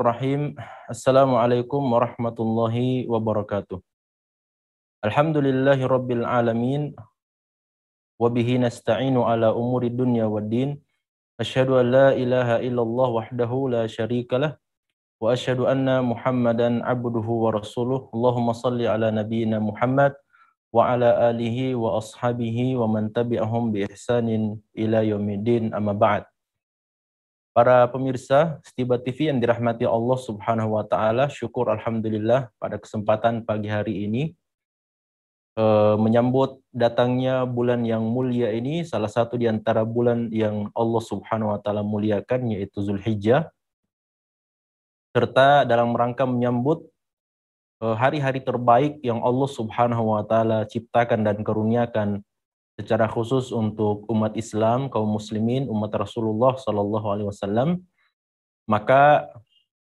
Bismillahirrahmanirrahim. Assalamualaikum warahmatullahi wabarakatuh. Alhamdulillahi rabbil alamin. Wabihi nasta'inu ala umuri dunya waddin. Ashadu an la ilaha illallah wahdahu la syarikalah. Wa ashadu anna muhammadan abduhu wa rasuluh. Allahumma salli ala nabiyina Muhammad wa ala alihi wa ashabihi wa man tabi'ahum bi ihsanin ila yaumiddin amma ba'd. Para pemirsa Setiba TV yang dirahmati Allah Subhanahu wa taala, syukur alhamdulillah pada kesempatan pagi hari ini e, menyambut datangnya bulan yang mulia ini salah satu di antara bulan yang Allah Subhanahu wa taala muliakan yaitu Zulhijjah serta dalam rangka menyambut eh, hari-hari terbaik yang Allah Subhanahu wa taala ciptakan dan karuniakan secara khusus untuk umat Islam, kaum muslimin, umat Rasulullah Shallallahu alaihi wasallam, maka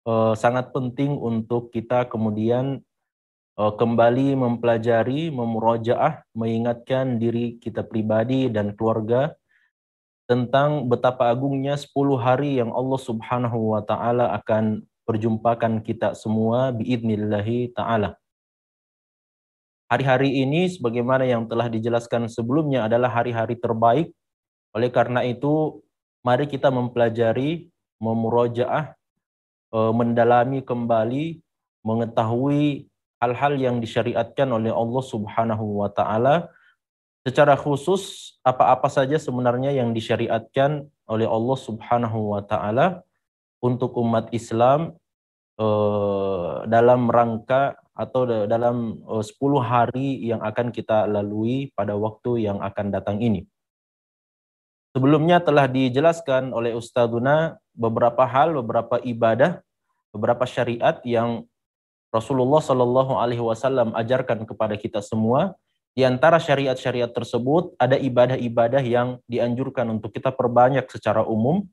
eh, sangat penting untuk kita kemudian eh, kembali mempelajari, memurajaah, mengingatkan diri kita pribadi dan keluarga tentang betapa agungnya 10 hari yang Allah Subhanahu wa taala akan perjumpakan kita semua biidnillahi taala. Hari-hari ini sebagaimana yang telah dijelaskan sebelumnya adalah hari-hari terbaik. Oleh karena itu, mari kita mempelajari, memurojaah, e, mendalami kembali, mengetahui hal-hal yang disyariatkan oleh Allah Subhanahu wa taala secara khusus apa-apa saja sebenarnya yang disyariatkan oleh Allah Subhanahu wa taala untuk umat Islam e, dalam rangka atau dalam 10 eh, hari yang akan kita lalui pada waktu yang akan datang ini. Sebelumnya telah dijelaskan oleh Ustadzuna beberapa hal, beberapa ibadah, beberapa syariat yang Rasulullah Shallallahu Alaihi Wasallam ajarkan kepada kita semua. Di antara syariat-syariat tersebut ada ibadah-ibadah yang dianjurkan untuk kita perbanyak secara umum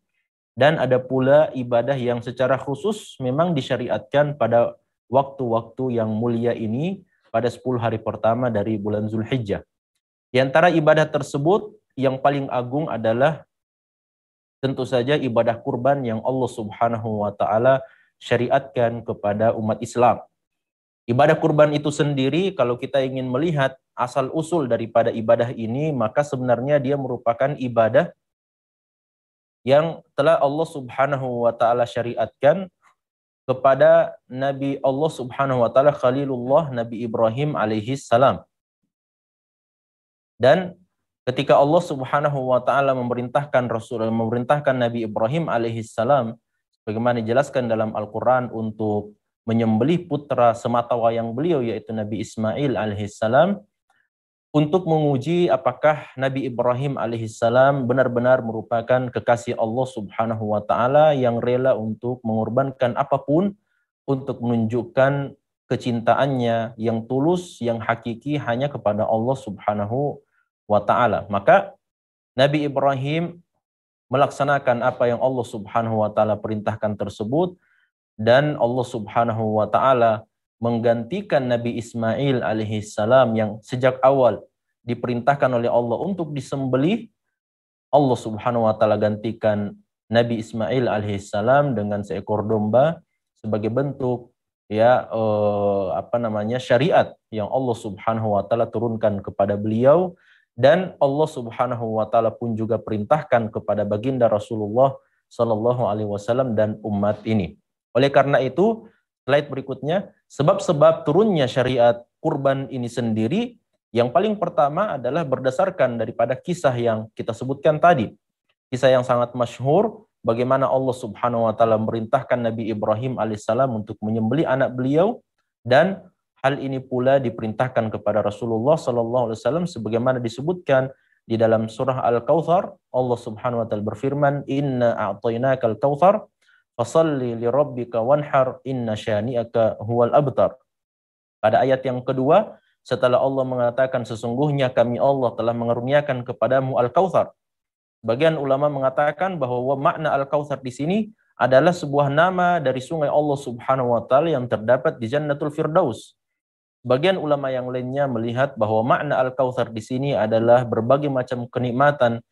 dan ada pula ibadah yang secara khusus memang disyariatkan pada waktu-waktu yang mulia ini pada 10 hari pertama dari bulan Zulhijjah. Di antara ibadah tersebut yang paling agung adalah tentu saja ibadah kurban yang Allah Subhanahu wa taala syariatkan kepada umat Islam. Ibadah kurban itu sendiri kalau kita ingin melihat asal usul daripada ibadah ini maka sebenarnya dia merupakan ibadah yang telah Allah Subhanahu wa taala syariatkan kepada Nabi Allah Subhanahu wa taala Khalilullah Nabi Ibrahim alaihi salam. Dan ketika Allah Subhanahu wa taala memerintahkan Rasul memerintahkan Nabi Ibrahim alaihi salam sebagaimana dijelaskan dalam Al-Qur'an untuk menyembelih putra semata wayang beliau yaitu Nabi Ismail alaihi salam untuk menguji apakah Nabi Ibrahim alaihissalam benar-benar merupakan kekasih Allah Subhanahu wa taala yang rela untuk mengorbankan apapun untuk menunjukkan kecintaannya yang tulus, yang hakiki hanya kepada Allah Subhanahu wa taala. Maka Nabi Ibrahim melaksanakan apa yang Allah Subhanahu wa taala perintahkan tersebut dan Allah Subhanahu wa taala menggantikan Nabi Ismail alaihissalam yang sejak awal diperintahkan oleh Allah untuk disembelih, Allah Subhanahu wa taala gantikan Nabi Ismail alaihissalam dengan seekor domba sebagai bentuk ya eh, apa namanya syariat yang Allah Subhanahu wa taala turunkan kepada beliau dan Allah Subhanahu wa taala pun juga perintahkan kepada baginda Rasulullah sallallahu alaihi wasallam dan umat ini. Oleh karena itu, Slide berikutnya, sebab-sebab turunnya syariat kurban ini sendiri yang paling pertama adalah berdasarkan daripada kisah yang kita sebutkan tadi. Kisah yang sangat masyhur bagaimana Allah Subhanahu wa taala merintahkan Nabi Ibrahim alaihissalam untuk menyembelih anak beliau dan hal ini pula diperintahkan kepada Rasulullah sallallahu alaihi wasallam sebagaimana disebutkan di dalam surah Al-Kautsar Allah Subhanahu wa taala berfirman inna a'tainakal kautsar Fasalli li rabbika wanhar inna syani'aka huwal abtar. Pada ayat yang kedua, setelah Allah mengatakan sesungguhnya kami Allah telah mengaruniakan kepadamu Al-Kautsar. Bagian ulama mengatakan bahwa makna Al-Kautsar di sini adalah sebuah nama dari sungai Allah Subhanahu wa taala yang terdapat di Jannatul Firdaus. Bagian ulama yang lainnya melihat bahwa makna Al-Kautsar di sini adalah berbagai macam kenikmatan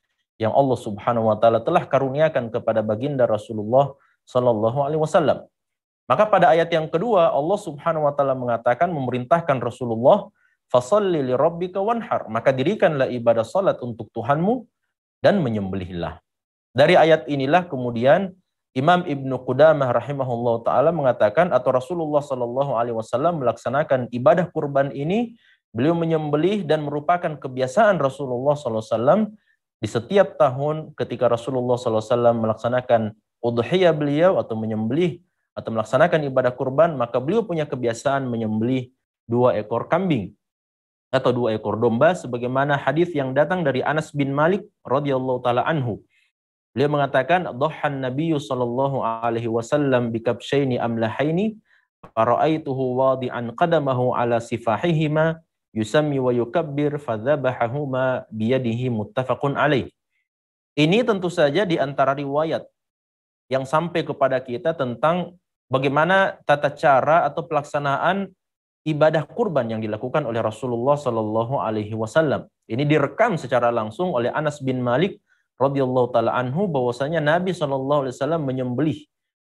yang Allah Subhanahu wa taala telah karuniakan kepada baginda Rasulullah Shallallahu Alaihi Wasallam. Maka pada ayat yang kedua Allah Subhanahu Wa Taala mengatakan memerintahkan Rasulullah fasalli li rabbika maka dirikanlah ibadah salat untuk Tuhanmu dan menyembelihlah. Dari ayat inilah kemudian Imam Ibnu Qudamah rahimahullah taala mengatakan atau Rasulullah Shallallahu alaihi wasallam melaksanakan ibadah kurban ini beliau menyembelih dan merupakan kebiasaan Rasulullah SAW di setiap tahun ketika Rasulullah SAW melaksanakan udhiyah beliau atau menyembelih atau melaksanakan ibadah kurban, maka beliau punya kebiasaan menyembelih dua ekor kambing atau dua ekor domba sebagaimana hadis yang datang dari Anas bin Malik radhiyallahu taala anhu. Beliau mengatakan, "Dhahan Nabiyyu sallallahu alaihi wasallam bikabshaini amlahaini faraituhu wadi'an qadamahu ala sifahihima yusammi wa yukabbir fadzabahahuma biyadihi muttafaqun alaih." Ini tentu saja di antara riwayat yang sampai kepada kita tentang bagaimana tata cara atau pelaksanaan ibadah kurban yang dilakukan oleh Rasulullah Shallallahu Alaihi Wasallam. Ini direkam secara langsung oleh Anas bin Malik radhiyallahu taala anhu bahwasanya Nabi Shallallahu Alaihi Wasallam menyembelih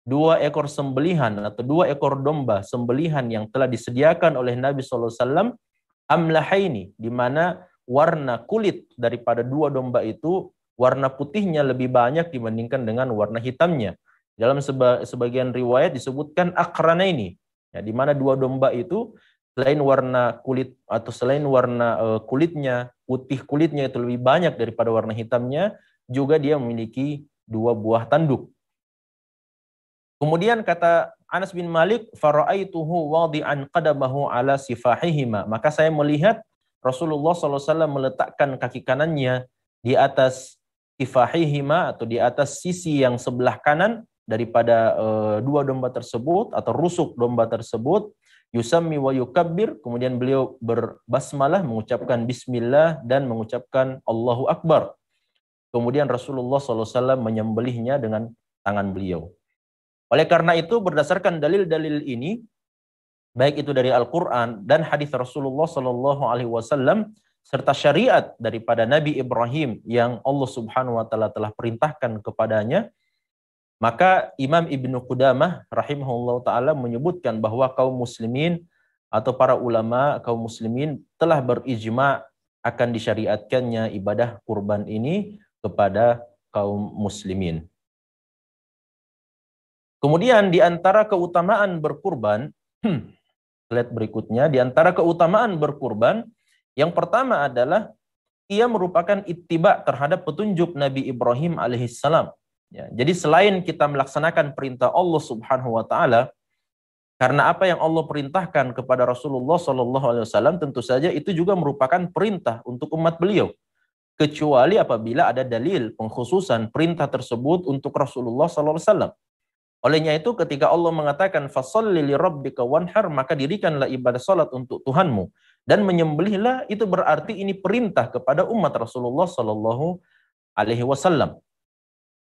dua ekor sembelihan atau dua ekor domba sembelihan yang telah disediakan oleh Nabi Shallallahu Alaihi Wasallam amlahaini di mana warna kulit daripada dua domba itu warna putihnya lebih banyak dibandingkan dengan warna hitamnya. Dalam seba, sebagian riwayat disebutkan akrana ini, ya, di mana dua domba itu selain warna kulit atau selain warna e, kulitnya putih kulitnya itu lebih banyak daripada warna hitamnya, juga dia memiliki dua buah tanduk. Kemudian kata Anas bin Malik, "Fara'aituhu wadi'an qadamahu ala sifahihima." Maka saya melihat Rasulullah SAW meletakkan kaki kanannya di atas kifahihima atau di atas sisi yang sebelah kanan daripada uh, dua domba tersebut atau rusuk domba tersebut yusami wa yukabbir kemudian beliau berbasmalah mengucapkan bismillah dan mengucapkan Allahu akbar kemudian Rasulullah SAW menyembelihnya dengan tangan beliau oleh karena itu berdasarkan dalil-dalil ini baik itu dari Al-Qur'an dan hadis Rasulullah SAW alaihi wasallam serta syariat daripada Nabi Ibrahim yang Allah Subhanahu wa taala telah perintahkan kepadanya maka Imam Ibnu Qudamah rahimahullah taala menyebutkan bahwa kaum muslimin atau para ulama kaum muslimin telah berijma akan disyariatkannya ibadah kurban ini kepada kaum muslimin. Kemudian di antara keutamaan berkurban, hmm, slide berikutnya, di antara keutamaan berkurban yang pertama adalah ia merupakan ittiba terhadap petunjuk Nabi Ibrahim alaihissalam. Ya, jadi selain kita melaksanakan perintah Allah Subhanahu wa taala karena apa yang Allah perintahkan kepada Rasulullah Shallallahu alaihi wasallam tentu saja itu juga merupakan perintah untuk umat beliau. Kecuali apabila ada dalil pengkhususan perintah tersebut untuk Rasulullah Shallallahu alaihi wasallam. Olehnya itu ketika Allah mengatakan fasalli wanhar maka dirikanlah ibadah salat untuk Tuhanmu dan menyembelihlah itu berarti ini perintah kepada umat Rasulullah Shallallahu Alaihi Wasallam.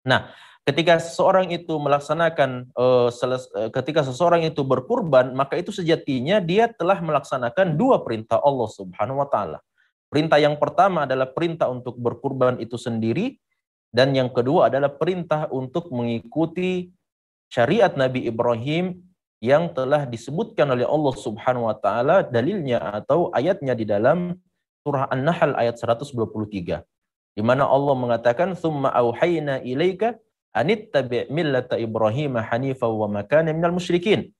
Nah, ketika seseorang itu melaksanakan eh, eh, ketika seseorang itu berkurban maka itu sejatinya dia telah melaksanakan dua perintah Allah Subhanahu wa taala. Perintah yang pertama adalah perintah untuk berkurban itu sendiri dan yang kedua adalah perintah untuk mengikuti syariat Nabi Ibrahim yang telah disebutkan oleh Allah Subhanahu wa taala dalilnya atau ayatnya di dalam surah An-Nahl ayat 123 di mana Allah mengatakan summa auhayna ilaika anittabi' millata ibrahima hanifa wa makana minal musyrikin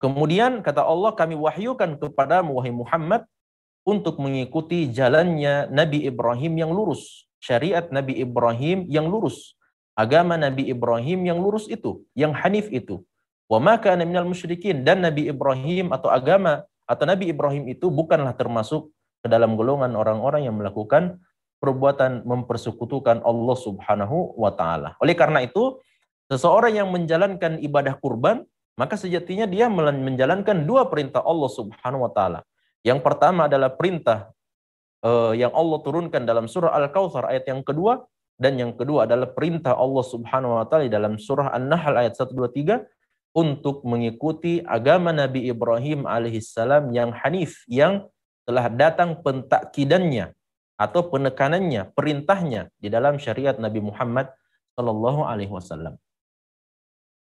kemudian kata Allah kami wahyukan kepada wahai Muhammad untuk mengikuti jalannya Nabi Ibrahim yang lurus syariat Nabi Ibrahim yang lurus agama Nabi Ibrahim yang lurus itu yang hanif itu Wa maka minal musyrikin dan Nabi Ibrahim atau agama atau Nabi Ibrahim itu bukanlah termasuk ke dalam golongan orang-orang yang melakukan perbuatan mempersekutukan Allah Subhanahu wa taala. Oleh karena itu, seseorang yang menjalankan ibadah kurban, maka sejatinya dia menjalankan dua perintah Allah Subhanahu wa taala. Yang pertama adalah perintah eh, yang Allah turunkan dalam surah Al-Kautsar ayat yang kedua dan yang kedua adalah perintah Allah Subhanahu wa taala dalam surah An-Nahl ayat 123 untuk mengikuti agama Nabi Ibrahim alaihissalam yang hanif, yang telah datang pentakidannya atau penekanannya, perintahnya di dalam syariat Nabi Muhammad Shallallahu Alaihi Wasallam.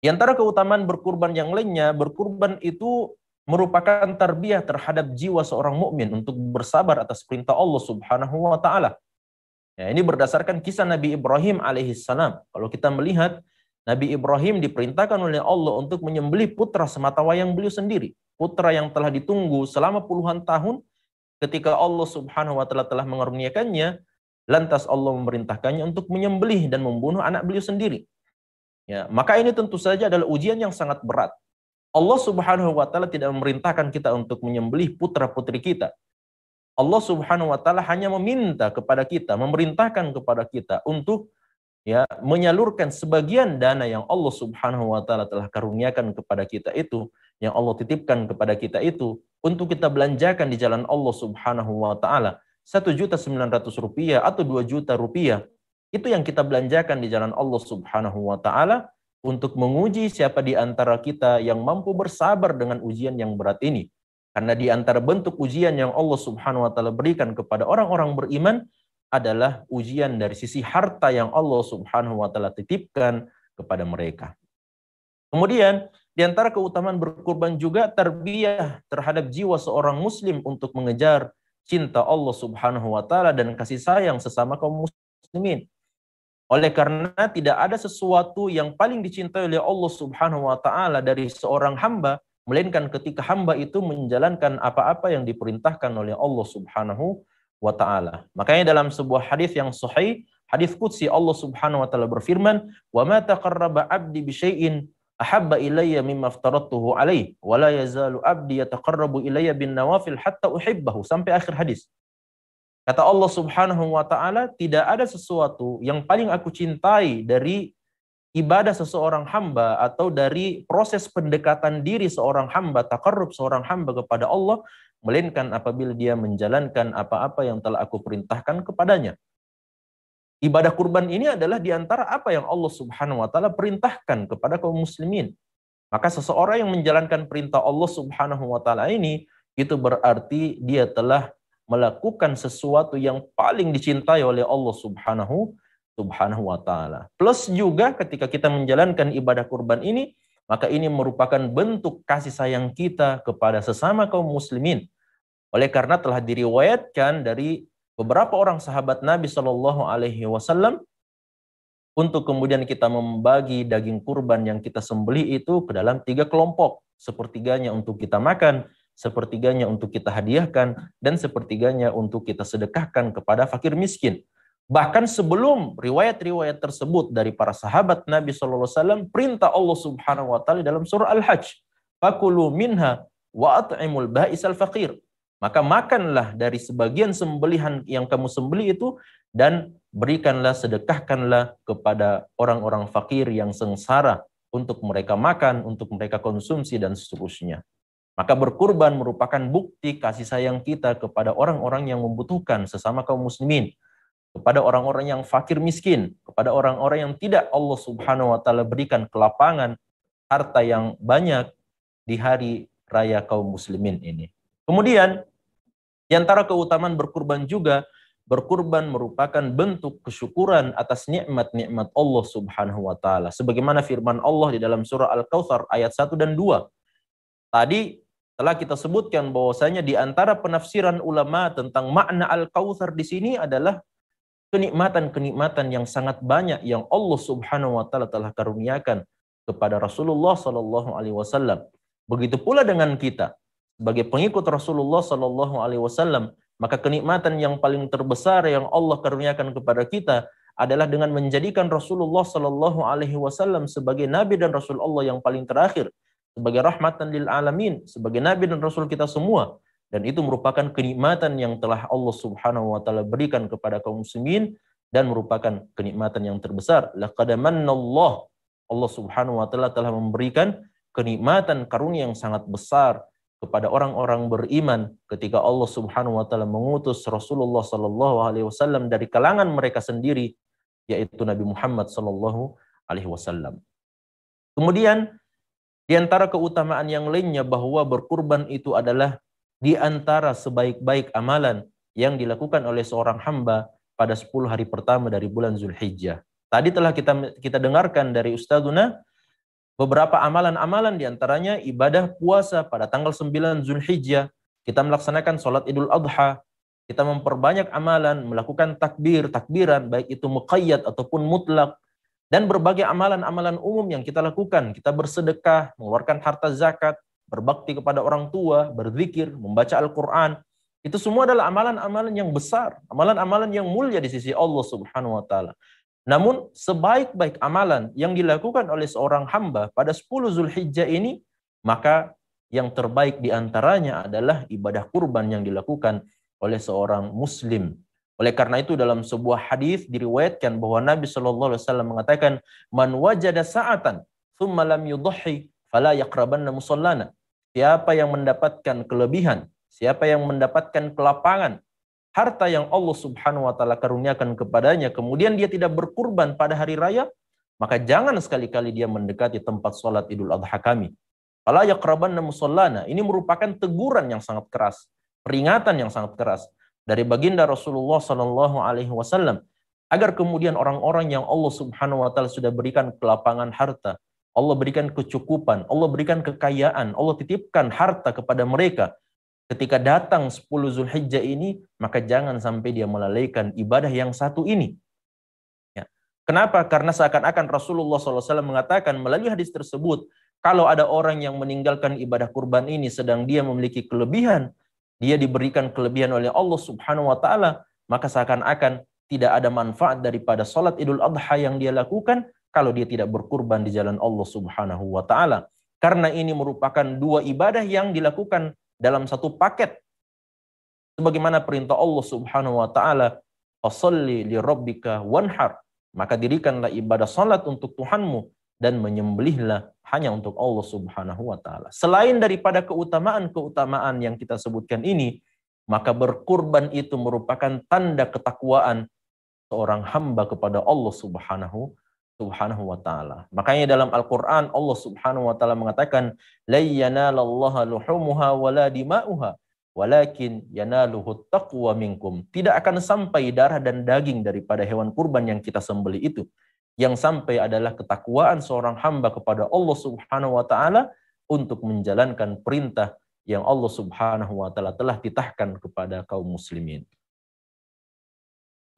Di antara keutamaan berkurban yang lainnya, berkurban itu merupakan tarbiyah terhadap jiwa seorang mukmin untuk bersabar atas perintah Allah Subhanahu wa taala. Ya, ini berdasarkan kisah Nabi Ibrahim alaihissalam. Kalau kita melihat Nabi Ibrahim diperintahkan oleh Allah untuk menyembelih putra semata wayang beliau sendiri. Putra yang telah ditunggu selama puluhan tahun ketika Allah subhanahu wa ta'ala telah mengeruniakannya, lantas Allah memerintahkannya untuk menyembelih dan membunuh anak beliau sendiri. Ya, maka ini tentu saja adalah ujian yang sangat berat. Allah Subhanahu wa taala tidak memerintahkan kita untuk menyembelih putra-putri kita. Allah Subhanahu wa taala hanya meminta kepada kita, memerintahkan kepada kita untuk ya menyalurkan sebagian dana yang Allah Subhanahu wa taala telah karuniakan kepada kita itu, yang Allah titipkan kepada kita itu untuk kita belanjakan di jalan Allah Subhanahu wa taala. satu juta sembilan ratus rupiah atau dua juta rupiah. Itu yang kita belanjakan di jalan Allah Subhanahu wa taala untuk menguji siapa di antara kita yang mampu bersabar dengan ujian yang berat ini. Karena di antara bentuk ujian yang Allah Subhanahu wa taala berikan kepada orang-orang beriman adalah ujian dari sisi harta yang Allah Subhanahu wa taala titipkan kepada mereka. Kemudian di antara keutamaan berkurban juga terbiah terhadap jiwa seorang muslim untuk mengejar cinta Allah Subhanahu wa taala dan kasih sayang sesama kaum muslimin. Oleh karena tidak ada sesuatu yang paling dicintai oleh Allah Subhanahu wa taala dari seorang hamba melainkan ketika hamba itu menjalankan apa-apa yang diperintahkan oleh Allah Subhanahu wa taala. Makanya dalam sebuah hadis yang sahih, hadis qudsi Allah Subhanahu wa taala berfirman, "Wa ma taqarraba 'abdi bi syai'in ahabba ilayya mimma aftaradtuhu alaih wa la yazalu 'abdi yataqarrabu ilayya bin nawafil hatta uhibbahu." Sampai akhir hadis. Kata Allah Subhanahu wa taala, tidak ada sesuatu yang paling aku cintai dari ibadah seseorang hamba atau dari proses pendekatan diri seorang hamba, takarrub seorang hamba kepada Allah melainkan apabila dia menjalankan apa-apa yang telah aku perintahkan kepadanya. Ibadah kurban ini adalah di antara apa yang Allah Subhanahu wa taala perintahkan kepada kaum muslimin. Maka seseorang yang menjalankan perintah Allah Subhanahu wa taala ini itu berarti dia telah melakukan sesuatu yang paling dicintai oleh Allah Subhanahu Subhanahu wa taala. Plus juga ketika kita menjalankan ibadah kurban ini maka ini merupakan bentuk kasih sayang kita kepada sesama kaum muslimin. Oleh karena telah diriwayatkan dari beberapa orang sahabat Nabi Shallallahu Alaihi Wasallam untuk kemudian kita membagi daging kurban yang kita sembelih itu ke dalam tiga kelompok, sepertiganya untuk kita makan, sepertiganya untuk kita hadiahkan, dan sepertiganya untuk kita sedekahkan kepada fakir miskin. Bahkan sebelum riwayat-riwayat tersebut dari para sahabat Nabi Alaihi Wasallam perintah Allah Subhanahu wa taala dalam surah Al-Hajj, "Fakulu minha wa at'imul ba'isal faqir." Maka makanlah dari sebagian sembelihan yang kamu sembeli itu dan berikanlah sedekahkanlah kepada orang-orang fakir yang sengsara untuk mereka makan, untuk mereka konsumsi dan seterusnya. Maka berkurban merupakan bukti kasih sayang kita kepada orang-orang yang membutuhkan sesama kaum muslimin kepada orang-orang yang fakir miskin, kepada orang-orang yang tidak Allah Subhanahu wa taala berikan kelapangan harta yang banyak di hari raya kaum muslimin ini. Kemudian di antara keutamaan berkurban juga berkurban merupakan bentuk kesyukuran atas nikmat-nikmat Allah Subhanahu wa taala. Sebagaimana firman Allah di dalam surah Al-Kautsar ayat 1 dan 2. Tadi telah kita sebutkan bahwasanya di antara penafsiran ulama tentang makna Al-Kautsar di sini adalah kenikmatan-kenikmatan yang sangat banyak yang Allah Subhanahu wa taala telah karuniakan kepada Rasulullah sallallahu alaihi wasallam. Begitu pula dengan kita sebagai pengikut Rasulullah sallallahu alaihi wasallam, maka kenikmatan yang paling terbesar yang Allah karuniakan kepada kita adalah dengan menjadikan Rasulullah sallallahu alaihi wasallam sebagai nabi dan rasul Allah yang paling terakhir, sebagai rahmatan lil alamin, sebagai nabi dan rasul kita semua dan itu merupakan kenikmatan yang telah Allah Subhanahu wa taala berikan kepada kaum muslimin dan merupakan kenikmatan yang terbesar laqad Allah Allah Subhanahu wa taala telah memberikan kenikmatan karunia yang sangat besar kepada orang-orang beriman ketika Allah Subhanahu wa taala mengutus Rasulullah sallallahu alaihi wasallam dari kalangan mereka sendiri yaitu Nabi Muhammad sallallahu alaihi wasallam kemudian di antara keutamaan yang lainnya bahwa berkurban itu adalah di antara sebaik-baik amalan yang dilakukan oleh seorang hamba pada 10 hari pertama dari bulan Zulhijjah. Tadi telah kita kita dengarkan dari Ustazuna beberapa amalan-amalan di antaranya ibadah puasa pada tanggal 9 Zulhijjah, kita melaksanakan sholat Idul Adha, kita memperbanyak amalan, melakukan takbir, takbiran, baik itu muqayyad ataupun mutlak, dan berbagai amalan-amalan umum yang kita lakukan. Kita bersedekah, mengeluarkan harta zakat, berbakti kepada orang tua, berzikir, membaca Al-Quran. Itu semua adalah amalan-amalan yang besar, amalan-amalan yang mulia di sisi Allah Subhanahu wa Ta'ala. Namun, sebaik-baik amalan yang dilakukan oleh seorang hamba pada 10 Zulhijjah ini, maka yang terbaik di antaranya adalah ibadah kurban yang dilakukan oleh seorang muslim. Oleh karena itu dalam sebuah hadis diriwayatkan bahwa Nabi Shallallahu alaihi wasallam mengatakan man wajada sa'atan thumma lam yudhi fala musallana. Siapa yang mendapatkan kelebihan, siapa yang mendapatkan kelapangan, harta yang Allah Subhanahu wa taala karuniakan kepadanya kemudian dia tidak berkurban pada hari raya, maka jangan sekali-kali dia mendekati tempat sholat Idul Adha kami. Fala yaqrabanna musallana. Ini merupakan teguran yang sangat keras, peringatan yang sangat keras dari baginda Rasulullah Sallallahu alaihi wasallam agar kemudian orang-orang yang Allah Subhanahu wa taala sudah berikan kelapangan harta, Allah berikan kecukupan, Allah berikan kekayaan, Allah titipkan harta kepada mereka. Ketika datang 10 Zulhijjah ini, maka jangan sampai dia melalaikan ibadah yang satu ini. Ya. Kenapa? Karena seakan-akan Rasulullah SAW mengatakan melalui hadis tersebut, kalau ada orang yang meninggalkan ibadah kurban ini sedang dia memiliki kelebihan, dia diberikan kelebihan oleh Allah Subhanahu wa taala, maka seakan-akan tidak ada manfaat daripada salat Idul Adha yang dia lakukan kalau dia tidak berkurban di jalan Allah Subhanahu wa taala. Karena ini merupakan dua ibadah yang dilakukan dalam satu paket. Sebagaimana perintah Allah Subhanahu wa taala, "Fasholli li rabbika wanhar." Maka dirikanlah ibadah salat untuk Tuhanmu dan menyembelihlah hanya untuk Allah Subhanahu wa taala. Selain daripada keutamaan-keutamaan yang kita sebutkan ini, maka berkurban itu merupakan tanda ketakwaan seorang hamba kepada Allah Subhanahu Subhanahu wa taala. Makanya dalam Al-Qur'an Allah Subhanahu wa taala mengatakan la yanalallaha luhumuha wala dima'uha walakin yanaluhu taqwa minkum. Tidak akan sampai darah dan daging daripada hewan kurban yang kita sembeli itu. Yang sampai adalah ketakwaan seorang hamba kepada Allah Subhanahu wa taala untuk menjalankan perintah yang Allah Subhanahu wa taala telah titahkan kepada kaum muslimin.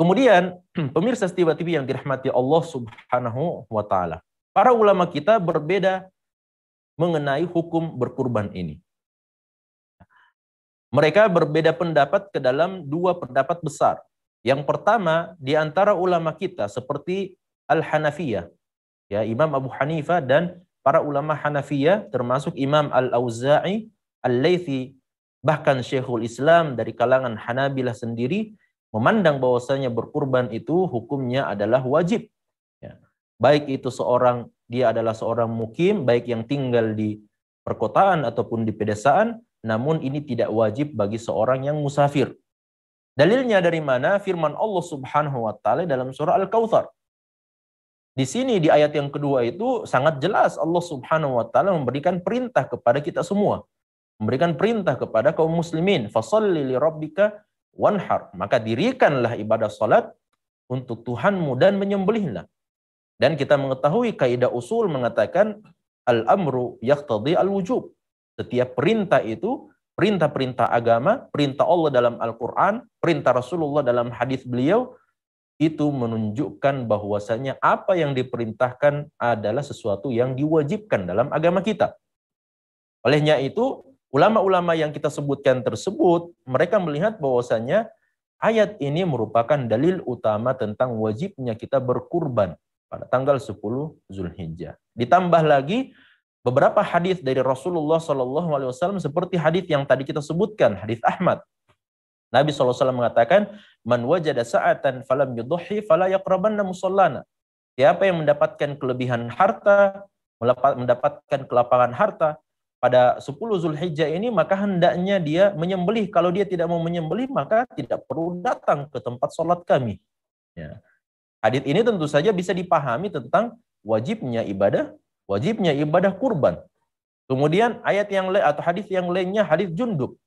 Kemudian pemirsa Setiwa TV yang dirahmati Allah Subhanahu wa taala. Para ulama kita berbeda mengenai hukum berkurban ini. Mereka berbeda pendapat ke dalam dua pendapat besar. Yang pertama di antara ulama kita seperti Al-Hanafiyah, ya Imam Abu Hanifah dan para ulama Hanafiyah termasuk Imam Al-Auza'i, Al-Laitsi, bahkan Syekhul Islam dari kalangan Hanabilah sendiri memandang bahwasanya berkurban itu hukumnya adalah wajib. Ya. Baik itu seorang dia adalah seorang mukim, baik yang tinggal di perkotaan ataupun di pedesaan, namun ini tidak wajib bagi seorang yang musafir. Dalilnya dari mana? Firman Allah Subhanahu wa taala dalam surah Al-Kautsar. Di sini di ayat yang kedua itu sangat jelas Allah Subhanahu wa taala memberikan perintah kepada kita semua. Memberikan perintah kepada kaum muslimin, fasalli li wanhar. Maka dirikanlah ibadah salat untuk Tuhanmu dan menyembelihlah. Dan kita mengetahui kaidah usul mengatakan al-amru yaqtadi al-wujub. Setiap perintah itu, perintah-perintah agama, perintah Allah dalam Al-Qur'an, perintah Rasulullah dalam hadis beliau itu menunjukkan bahwasanya apa yang diperintahkan adalah sesuatu yang diwajibkan dalam agama kita. Olehnya itu Ulama-ulama yang kita sebutkan tersebut, mereka melihat bahwasanya ayat ini merupakan dalil utama tentang wajibnya kita berkurban pada tanggal 10 Zulhijjah. Ditambah lagi beberapa hadis dari Rasulullah SAW seperti hadis yang tadi kita sebutkan, hadis Ahmad. Nabi SAW mengatakan, Man wajada sa'atan falam yuduhi fala musallana. Siapa yang mendapatkan kelebihan harta, mendapatkan kelapangan harta, pada 10 Zulhijjah ini maka hendaknya dia menyembelih. Kalau dia tidak mau menyembelih maka tidak perlu datang ke tempat sholat kami. Ya. Hadit ini tentu saja bisa dipahami tentang wajibnya ibadah, wajibnya ibadah kurban. Kemudian ayat yang lain atau hadis yang lainnya hadis junduk,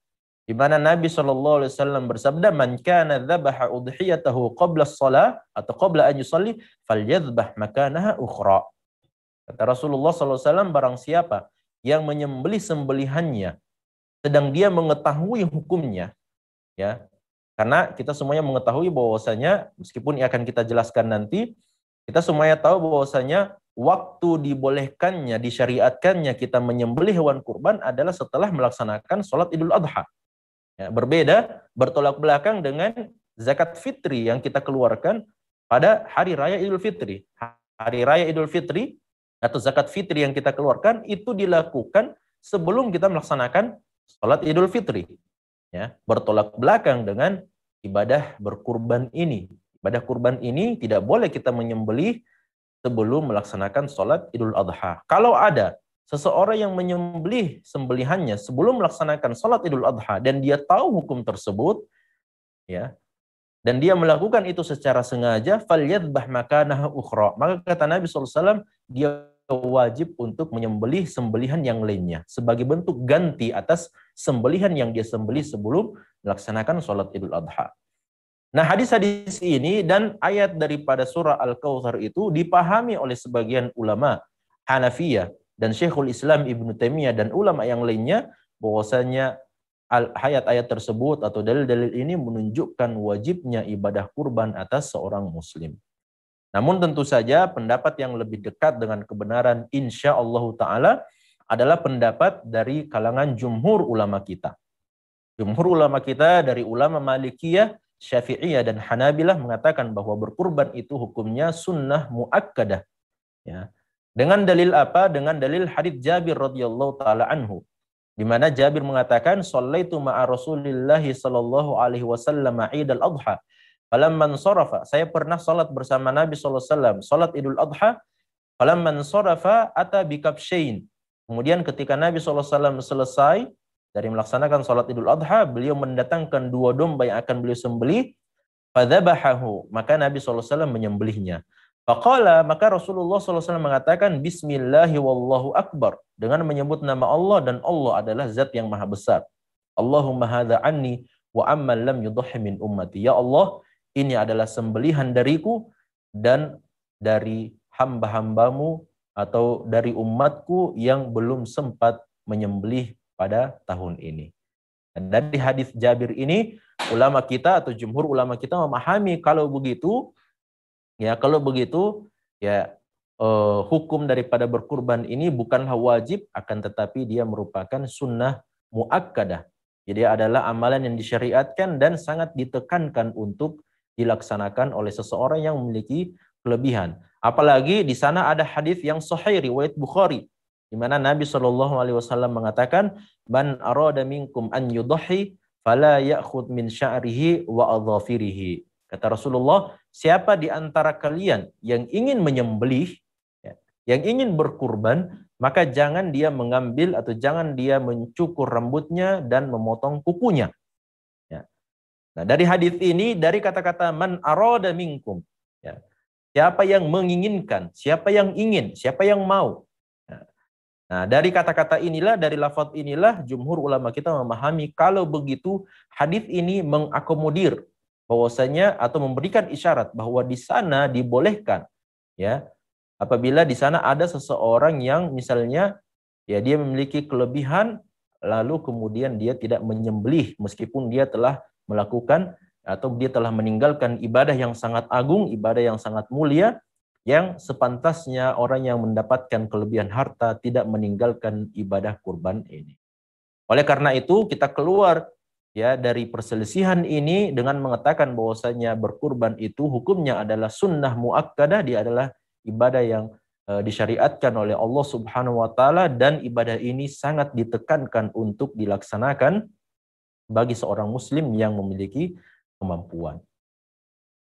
di mana Nabi Shallallahu Alaihi Wasallam bersabda, "Man kana dzabah udhiyatahu qabla salat atau qabla an yusalli, yadzbah makanaha ukhra." Kata Rasulullah SAW, barang siapa yang menyembelih sembelihannya sedang dia mengetahui hukumnya ya karena kita semuanya mengetahui bahwasanya meskipun ia akan kita jelaskan nanti kita semuanya tahu bahwasanya waktu dibolehkannya disyariatkannya kita menyembelih hewan kurban adalah setelah melaksanakan sholat idul adha ya, berbeda bertolak belakang dengan zakat fitri yang kita keluarkan pada hari raya idul fitri hari raya idul fitri atau zakat fitri yang kita keluarkan itu dilakukan sebelum kita melaksanakan sholat idul fitri. Ya, bertolak belakang dengan ibadah berkurban ini. Ibadah kurban ini tidak boleh kita menyembelih sebelum melaksanakan sholat idul adha. Kalau ada seseorang yang menyembelih sembelihannya sebelum melaksanakan sholat idul adha dan dia tahu hukum tersebut, ya, dan dia melakukan itu secara sengaja, ukhra. Maka kata Nabi SAW, dia wajib untuk menyembelih sembelihan yang lainnya sebagai bentuk ganti atas sembelihan yang dia sembelih sebelum melaksanakan sholat idul adha. Nah hadis-hadis ini dan ayat daripada surah al kautsar itu dipahami oleh sebagian ulama Hanafiyah dan Syekhul Islam Ibnu Taimiyah dan ulama yang lainnya bahwasanya ayat-ayat tersebut atau dalil-dalil ini menunjukkan wajibnya ibadah kurban atas seorang muslim. Namun tentu saja pendapat yang lebih dekat dengan kebenaran insya Allah ta'ala adalah pendapat dari kalangan jumhur ulama kita. Jumhur ulama kita dari ulama Malikiyah, Syafi'iyah, dan Hanabilah mengatakan bahwa berkurban itu hukumnya sunnah muakkadah. Ya. Dengan dalil apa? Dengan dalil hadits Jabir radhiyallahu taala anhu di mana Jabir mengatakan sallaitu ma'a Rasulillahi sallallahu alaihi wasallam Aid al Adha Falamman sorofa, saya pernah sholat bersama Nabi SAW, sholat idul adha, falamman sorofa ata bikabsyain. Kemudian ketika Nabi SAW selesai dari melaksanakan sholat idul adha, beliau mendatangkan dua domba yang akan beliau sembelih, Fadabahahu, maka Nabi SAW menyembelihnya. Faqala, maka Rasulullah SAW mengatakan, Bismillahi wallahu akbar, dengan menyebut nama Allah, dan Allah adalah zat yang maha besar. Allahumma hadha anni, wa amman lam yudhuhi min ummati. Ya Allah, ini adalah sembelihan dariku dan dari hamba-hambamu atau dari umatku yang belum sempat menyembelih pada tahun ini. Dan dari hadis Jabir ini, ulama kita atau jumhur ulama kita memahami kalau begitu, ya kalau begitu, ya eh, hukum daripada berkurban ini bukanlah wajib, akan tetapi dia merupakan sunnah muakkadah. Jadi adalah amalan yang disyariatkan dan sangat ditekankan untuk dilaksanakan oleh seseorang yang memiliki kelebihan. Apalagi di sana ada hadis yang sahih riwayat Bukhari di mana Nabi Shallallahu alaihi wasallam mengatakan man arada minkum an yudhi fala ya'khud min sya'rihi wa adhafirihi. Kata Rasulullah, siapa di antara kalian yang ingin menyembelih, ya, yang ingin berkurban, maka jangan dia mengambil atau jangan dia mencukur rambutnya dan memotong kukunya. Nah, dari hadis ini dari kata-kata man aroda minkum ya. Siapa yang menginginkan, siapa yang ingin, siapa yang mau. Ya. Nah, dari kata-kata inilah, dari lafaz inilah jumhur ulama kita memahami kalau begitu hadis ini mengakomodir bahwasanya atau memberikan isyarat bahwa di sana dibolehkan ya apabila di sana ada seseorang yang misalnya ya dia memiliki kelebihan lalu kemudian dia tidak menyembelih meskipun dia telah melakukan atau dia telah meninggalkan ibadah yang sangat agung, ibadah yang sangat mulia, yang sepantasnya orang yang mendapatkan kelebihan harta tidak meninggalkan ibadah kurban ini. Oleh karena itu kita keluar ya dari perselisihan ini dengan mengatakan bahwasanya berkurban itu hukumnya adalah sunnah muakkadah, dia adalah ibadah yang e, disyariatkan oleh Allah Subhanahu wa taala dan ibadah ini sangat ditekankan untuk dilaksanakan bagi seorang muslim yang memiliki kemampuan.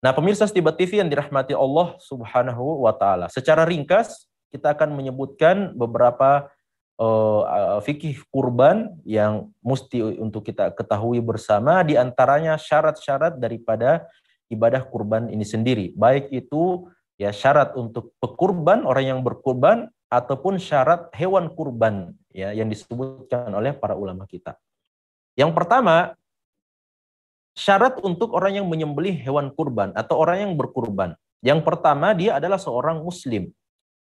Nah, pemirsa Setiba TV yang dirahmati Allah Subhanahu wa taala. Secara ringkas, kita akan menyebutkan beberapa uh, fikih kurban yang mesti untuk kita ketahui bersama di antaranya syarat-syarat daripada ibadah kurban ini sendiri. Baik itu ya syarat untuk pekurban orang yang berkurban ataupun syarat hewan kurban ya yang disebutkan oleh para ulama kita. Yang pertama, syarat untuk orang yang menyembelih hewan kurban atau orang yang berkurban. Yang pertama, dia adalah seorang muslim.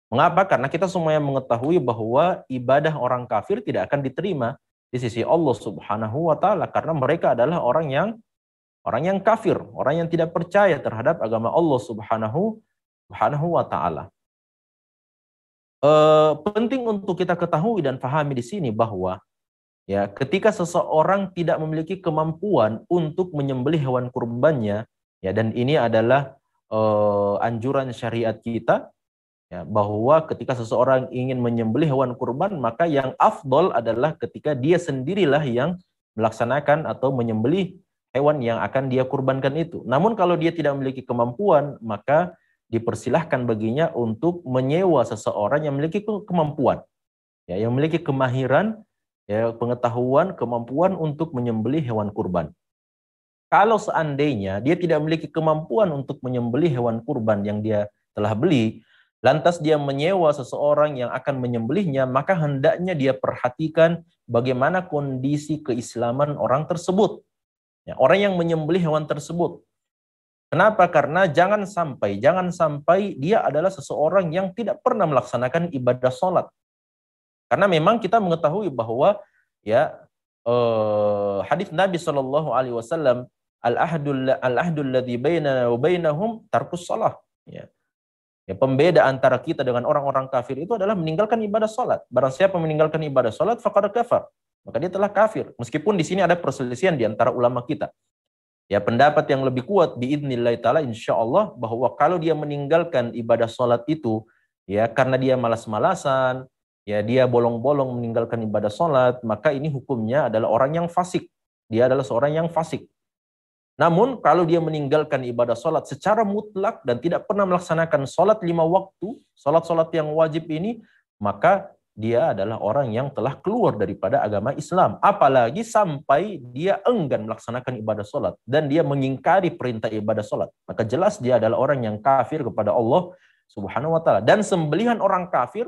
Mengapa? Karena kita semuanya mengetahui bahwa ibadah orang kafir tidak akan diterima di sisi Allah Subhanahu wa taala karena mereka adalah orang yang orang yang kafir, orang yang tidak percaya terhadap agama Allah Subhanahu Subhanahu wa taala. E, penting untuk kita ketahui dan pahami di sini bahwa Ya, ketika seseorang tidak memiliki kemampuan untuk menyembelih hewan kurbannya, ya dan ini adalah uh, anjuran syariat kita ya, bahwa ketika seseorang ingin menyembelih hewan kurban, maka yang afdol adalah ketika dia sendirilah yang melaksanakan atau menyembelih hewan yang akan dia kurbankan itu. Namun kalau dia tidak memiliki kemampuan, maka dipersilahkan baginya untuk menyewa seseorang yang memiliki kemampuan, ya, yang memiliki kemahiran ya, pengetahuan, kemampuan untuk menyembeli hewan kurban. Kalau seandainya dia tidak memiliki kemampuan untuk menyembeli hewan kurban yang dia telah beli, lantas dia menyewa seseorang yang akan menyembelihnya, maka hendaknya dia perhatikan bagaimana kondisi keislaman orang tersebut. Ya, orang yang menyembeli hewan tersebut, Kenapa? Karena jangan sampai, jangan sampai dia adalah seseorang yang tidak pernah melaksanakan ibadah sholat. Karena memang kita mengetahui bahwa ya eh, hadis Nabi Shallallahu alaihi wasallam al ahdul al ahdul ladzi bainana wa bainahum tarkus salah. ya. Ya, pembeda antara kita dengan orang-orang kafir itu adalah meninggalkan ibadah salat. Barang siapa meninggalkan ibadah salat faqad kafar Maka dia telah kafir. Meskipun di sini ada perselisihan di antara ulama kita. Ya, pendapat yang lebih kuat biidznillah taala insyaallah bahwa kalau dia meninggalkan ibadah salat itu ya karena dia malas-malasan, ya dia bolong-bolong meninggalkan ibadah sholat, maka ini hukumnya adalah orang yang fasik. Dia adalah seorang yang fasik. Namun kalau dia meninggalkan ibadah sholat secara mutlak dan tidak pernah melaksanakan sholat lima waktu, sholat-sholat yang wajib ini, maka dia adalah orang yang telah keluar daripada agama Islam. Apalagi sampai dia enggan melaksanakan ibadah sholat dan dia mengingkari perintah ibadah sholat. Maka jelas dia adalah orang yang kafir kepada Allah subhanahu wa ta'ala. Dan sembelihan orang kafir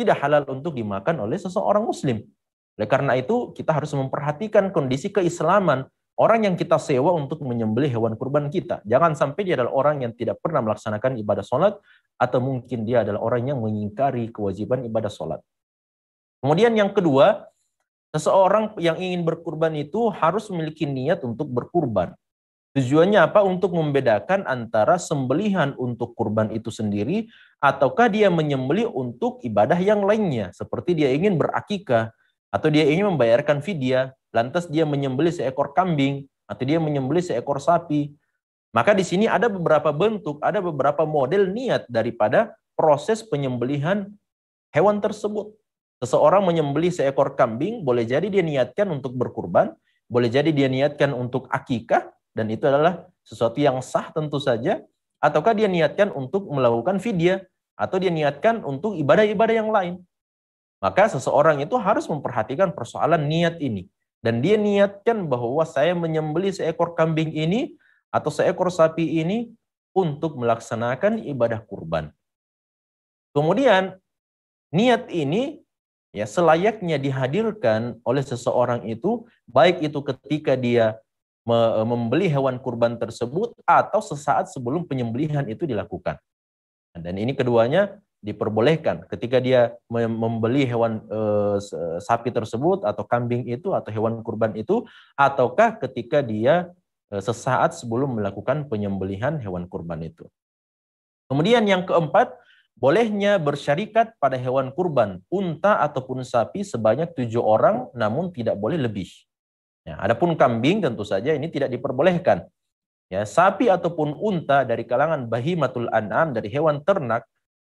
tidak halal untuk dimakan oleh seseorang muslim. Oleh karena itu, kita harus memperhatikan kondisi keislaman orang yang kita sewa untuk menyembeli hewan kurban kita. Jangan sampai dia adalah orang yang tidak pernah melaksanakan ibadah sholat, atau mungkin dia adalah orang yang mengingkari kewajiban ibadah sholat. Kemudian yang kedua, seseorang yang ingin berkurban itu harus memiliki niat untuk berkurban. Tujuannya apa? Untuk membedakan antara sembelihan untuk kurban itu sendiri ataukah dia menyembelih untuk ibadah yang lainnya seperti dia ingin berakikah atau dia ingin membayarkan fidyah, lantas dia menyembelih seekor kambing atau dia menyembelih seekor sapi. Maka di sini ada beberapa bentuk, ada beberapa model niat daripada proses penyembelihan hewan tersebut. Seseorang menyembelih seekor kambing, boleh jadi dia niatkan untuk berkurban, boleh jadi dia niatkan untuk akikah, dan itu adalah sesuatu yang sah tentu saja, ataukah dia niatkan untuk melakukan vidya, atau dia niatkan untuk ibadah-ibadah yang lain. Maka seseorang itu harus memperhatikan persoalan niat ini. Dan dia niatkan bahwa saya menyembeli seekor kambing ini atau seekor sapi ini untuk melaksanakan ibadah kurban. Kemudian niat ini ya selayaknya dihadirkan oleh seseorang itu baik itu ketika dia Eh, membeli hewan kurban tersebut atau sesaat sebelum penyembelihan itu dilakukan. Nah, dan ini keduanya diperbolehkan ketika dia membeli hewan e, sapi tersebut atau kambing itu atau hewan kurban itu ataukah ketika dia eh, sesaat sebelum melakukan penyembelihan hewan kurban itu. Kemudian yang keempat, bolehnya bersyarikat pada hewan kurban, unta ataupun sapi sebanyak tujuh orang namun tidak boleh lebih. Ya, adapun kambing tentu saja ini tidak diperbolehkan. Ya, sapi ataupun unta dari kalangan bahimatul an'am dari hewan ternak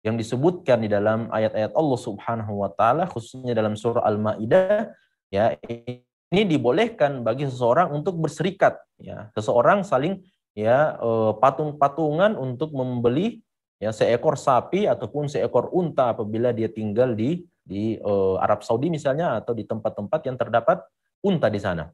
yang disebutkan di dalam ayat-ayat Allah Subhanahu wa taala khususnya dalam surah Al-Maidah ya ini dibolehkan bagi seseorang untuk berserikat ya seseorang saling ya eh, patung-patungan untuk membeli ya seekor sapi ataupun seekor unta apabila dia tinggal di di eh, Arab Saudi misalnya atau di tempat-tempat yang terdapat unta di sana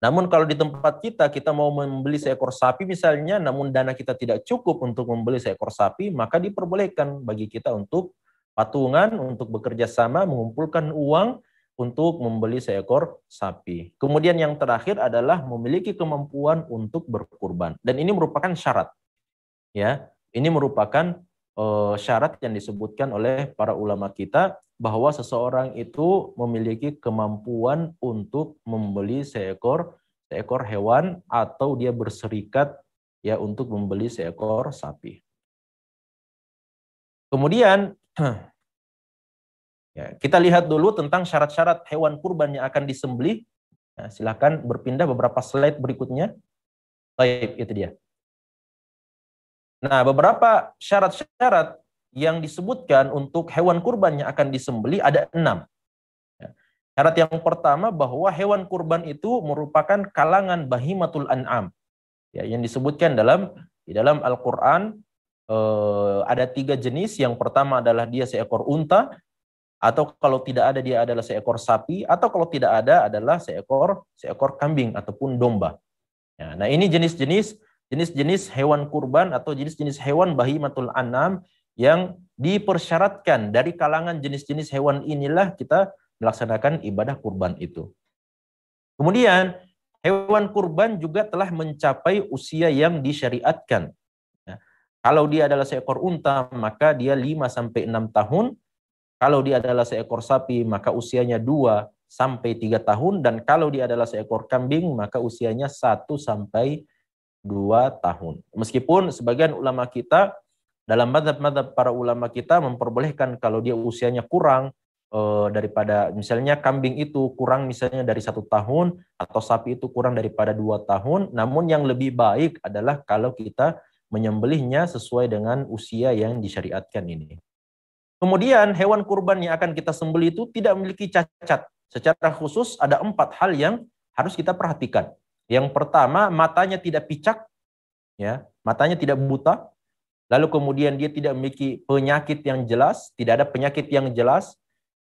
namun kalau di tempat kita, kita mau membeli seekor sapi misalnya, namun dana kita tidak cukup untuk membeli seekor sapi, maka diperbolehkan bagi kita untuk patungan, untuk bekerja sama, mengumpulkan uang untuk membeli seekor sapi. Kemudian yang terakhir adalah memiliki kemampuan untuk berkurban. Dan ini merupakan syarat. ya Ini merupakan eh, syarat yang disebutkan oleh para ulama kita bahwa seseorang itu memiliki kemampuan untuk membeli seekor seekor hewan atau dia berserikat ya untuk membeli seekor sapi. Kemudian ya, kita lihat dulu tentang syarat-syarat hewan kurban yang akan disembelih. Nah, silakan berpindah beberapa slide berikutnya. Baik, itu dia. Nah, beberapa syarat-syarat yang disebutkan untuk hewan kurban yang akan disembeli ada enam. Ya. Syarat yang pertama bahwa hewan kurban itu merupakan kalangan bahimatul an'am. Ya, yang disebutkan dalam di dalam Al-Qur'an eh, ada tiga jenis. Yang pertama adalah dia seekor unta atau kalau tidak ada dia adalah seekor sapi atau kalau tidak ada adalah seekor seekor kambing ataupun domba. Ya, nah, ini jenis-jenis jenis-jenis hewan kurban atau jenis-jenis hewan bahimatul an'am yang dipersyaratkan dari kalangan jenis-jenis hewan inilah kita melaksanakan ibadah kurban itu. Kemudian hewan kurban juga telah mencapai usia yang disyariatkan. Ya, kalau dia adalah seekor unta, maka dia 5 sampai 6 tahun. Kalau dia adalah seekor sapi, maka usianya 2 sampai 3 tahun dan kalau dia adalah seekor kambing maka usianya 1 sampai 2 tahun. Meskipun sebagian ulama kita dalam madhab-madhab para ulama kita memperbolehkan kalau dia usianya kurang eh, daripada misalnya kambing itu kurang misalnya dari satu tahun atau sapi itu kurang daripada dua tahun. Namun yang lebih baik adalah kalau kita menyembelihnya sesuai dengan usia yang disyariatkan ini. Kemudian hewan kurban yang akan kita sembeli itu tidak memiliki cacat. Secara khusus ada empat hal yang harus kita perhatikan. Yang pertama matanya tidak picak, ya matanya tidak buta, lalu kemudian dia tidak memiliki penyakit yang jelas, tidak ada penyakit yang jelas.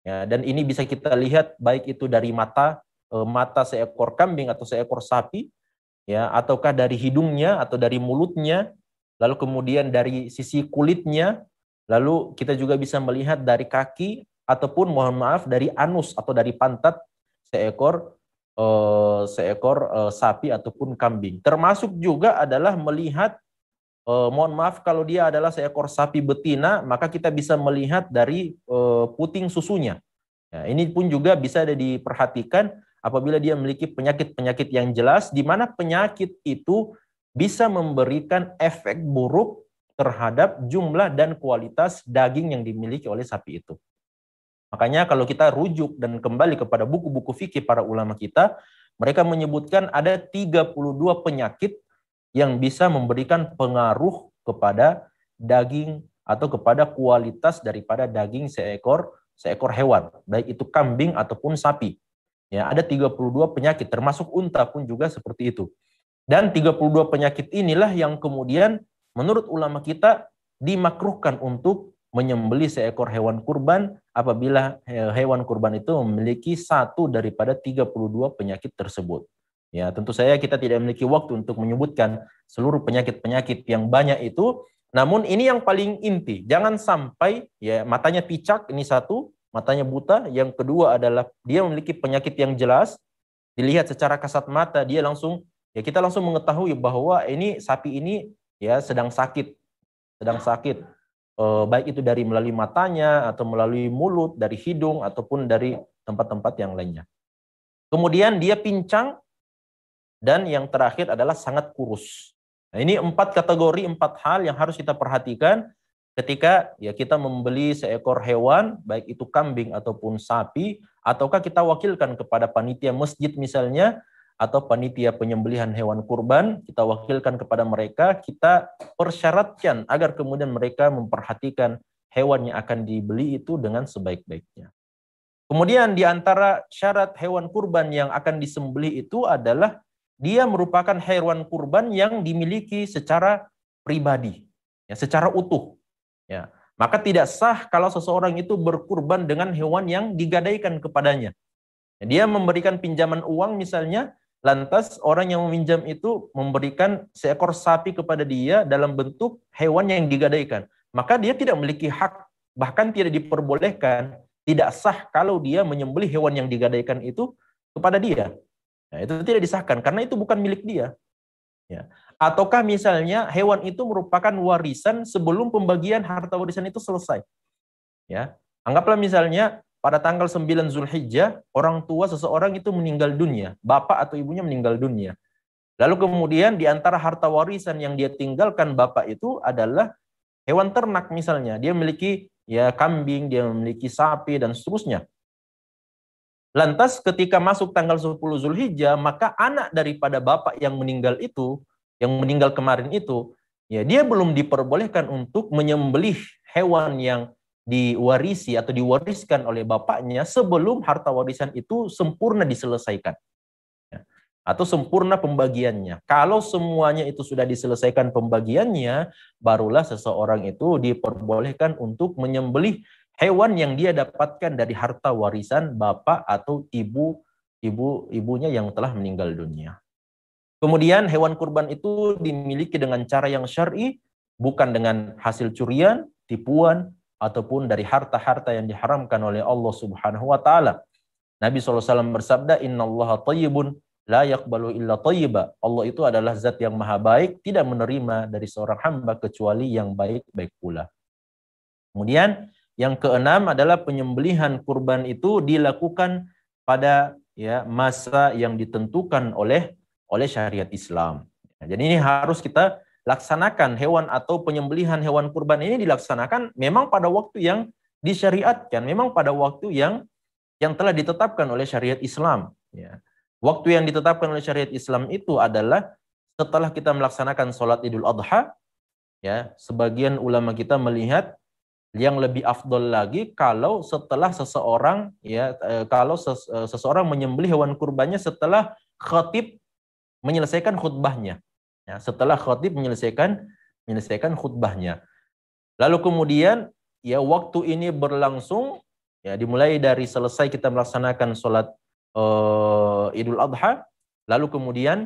Ya, dan ini bisa kita lihat baik itu dari mata eh, mata seekor kambing atau seekor sapi, ya, ataukah dari hidungnya atau dari mulutnya, lalu kemudian dari sisi kulitnya, lalu kita juga bisa melihat dari kaki ataupun mohon maaf dari anus atau dari pantat seekor e, seekor e, sapi ataupun kambing. Termasuk juga adalah melihat eh, mohon maaf kalau dia adalah seekor sapi betina, maka kita bisa melihat dari eh, puting susunya. Ya, ini pun juga bisa ada diperhatikan apabila dia memiliki penyakit-penyakit yang jelas, di mana penyakit itu bisa memberikan efek buruk terhadap jumlah dan kualitas daging yang dimiliki oleh sapi itu. Makanya kalau kita rujuk dan kembali kepada buku-buku fikih para ulama kita, mereka menyebutkan ada 32 penyakit yang bisa memberikan pengaruh kepada daging atau kepada kualitas daripada daging seekor seekor hewan, baik itu kambing ataupun sapi. Ya, ada 32 penyakit termasuk unta pun juga seperti itu. Dan 32 penyakit inilah yang kemudian menurut ulama kita dimakruhkan untuk menyembeli seekor hewan kurban apabila hewan kurban itu memiliki satu daripada 32 penyakit tersebut. Ya, tentu saya kita tidak memiliki waktu untuk menyebutkan seluruh penyakit-penyakit yang banyak itu. Namun ini yang paling inti. Jangan sampai ya matanya picak ini satu, matanya buta. Yang kedua adalah dia memiliki penyakit yang jelas, dilihat secara kasat mata, dia langsung ya kita langsung mengetahui bahwa ini sapi ini ya sedang sakit, sedang sakit. E, baik itu dari melalui matanya atau melalui mulut, dari hidung ataupun dari tempat-tempat yang lainnya. Kemudian dia pincang dan yang terakhir adalah sangat kurus. Nah, ini empat kategori, empat hal yang harus kita perhatikan ketika ya kita membeli seekor hewan, baik itu kambing ataupun sapi, ataukah kita wakilkan kepada panitia masjid misalnya, atau panitia penyembelihan hewan kurban, kita wakilkan kepada mereka, kita persyaratkan agar kemudian mereka memperhatikan hewan yang akan dibeli itu dengan sebaik-baiknya. Kemudian di antara syarat hewan kurban yang akan disembelih itu adalah dia merupakan hewan kurban yang dimiliki secara pribadi, ya, secara utuh. Ya. Maka tidak sah kalau seseorang itu berkurban dengan hewan yang digadaikan kepadanya. Dia memberikan pinjaman uang misalnya, lantas orang yang meminjam itu memberikan seekor sapi kepada dia dalam bentuk hewan yang digadaikan. Maka dia tidak memiliki hak, bahkan tidak diperbolehkan, tidak sah kalau dia menyembelih hewan yang digadaikan itu kepada dia. Nah, itu tidak disahkan karena itu bukan milik dia. Ya. Ataukah misalnya hewan itu merupakan warisan sebelum pembagian harta warisan itu selesai. Ya. Anggaplah misalnya pada tanggal 9 Zulhijjah orang tua seseorang itu meninggal dunia, bapak atau ibunya meninggal dunia. Lalu kemudian di antara harta warisan yang dia tinggalkan bapak itu adalah hewan ternak misalnya. Dia memiliki ya kambing, dia memiliki sapi dan seterusnya. Lantas ketika masuk tanggal 10 Zulhijjah, maka anak daripada bapak yang meninggal itu, yang meninggal kemarin itu, ya dia belum diperbolehkan untuk menyembelih hewan yang diwarisi atau diwariskan oleh bapaknya sebelum harta warisan itu sempurna diselesaikan. Ya, atau sempurna pembagiannya. Kalau semuanya itu sudah diselesaikan pembagiannya, barulah seseorang itu diperbolehkan untuk menyembelih hewan yang dia dapatkan dari harta warisan bapak atau ibu ibu ibunya yang telah meninggal dunia. Kemudian hewan kurban itu dimiliki dengan cara yang syar'i, bukan dengan hasil curian, tipuan, ataupun dari harta-harta yang diharamkan oleh Allah Subhanahu wa taala. Nabi SAW bersabda, "Innallaha thayyibun la yaqbalu illa thayyiba." Allah itu adalah zat yang maha baik, tidak menerima dari seorang hamba kecuali yang baik-baik pula. Kemudian yang keenam adalah penyembelihan kurban itu dilakukan pada ya masa yang ditentukan oleh oleh syariat Islam. Jadi ini harus kita laksanakan hewan atau penyembelihan hewan kurban ini dilaksanakan memang pada waktu yang disyariatkan, memang pada waktu yang yang telah ditetapkan oleh syariat Islam. Ya. Waktu yang ditetapkan oleh syariat Islam itu adalah setelah kita melaksanakan sholat Idul Adha, ya sebagian ulama kita melihat yang lebih afdol lagi kalau setelah seseorang ya e, kalau e, seseorang menyembelih hewan kurbannya setelah khatib menyelesaikan khutbahnya. Ya, setelah khatib menyelesaikan menyelesaikan khutbahnya. Lalu kemudian ya waktu ini berlangsung ya dimulai dari selesai kita melaksanakan sholat uh, Idul Adha, lalu kemudian